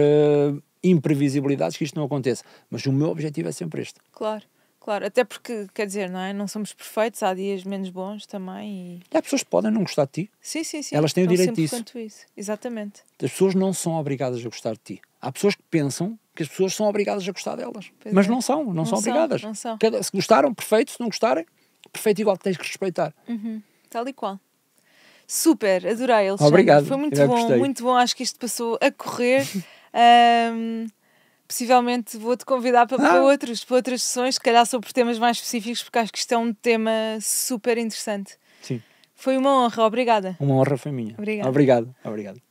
uh, imprevisibilidades que isto não aconteça. Mas o meu objetivo é sempre este. Claro. Claro, até porque, quer dizer, não é? Não somos perfeitos, há dias menos bons também. E... há pessoas que podem não gostar de ti. Sim, sim, sim. Elas têm o direito disso. Isso. Exatamente. As pessoas não são obrigadas a gostar de ti. Há pessoas que pensam que as pessoas são obrigadas a gostar delas. Pois é. mas é. não são, não, não são, são obrigadas. Não são. Se gostaram, perfeito. Se não gostarem, perfeito igual que tens que respeitar. Uhum. Tal e qual. Super, adorei, Alexandre. Obrigado. Foi muito Eu bom, gostei. muito bom. Acho que isto passou a correr. um [LAUGHS] possivelmente vou-te convidar para, ah. para, outros, para outras sessões, se calhar sobre temas mais específicos, porque acho que isto é um tema super interessante. Sim. Foi uma honra, obrigada. Uma honra foi minha. Obrigada. Obrigado, obrigado.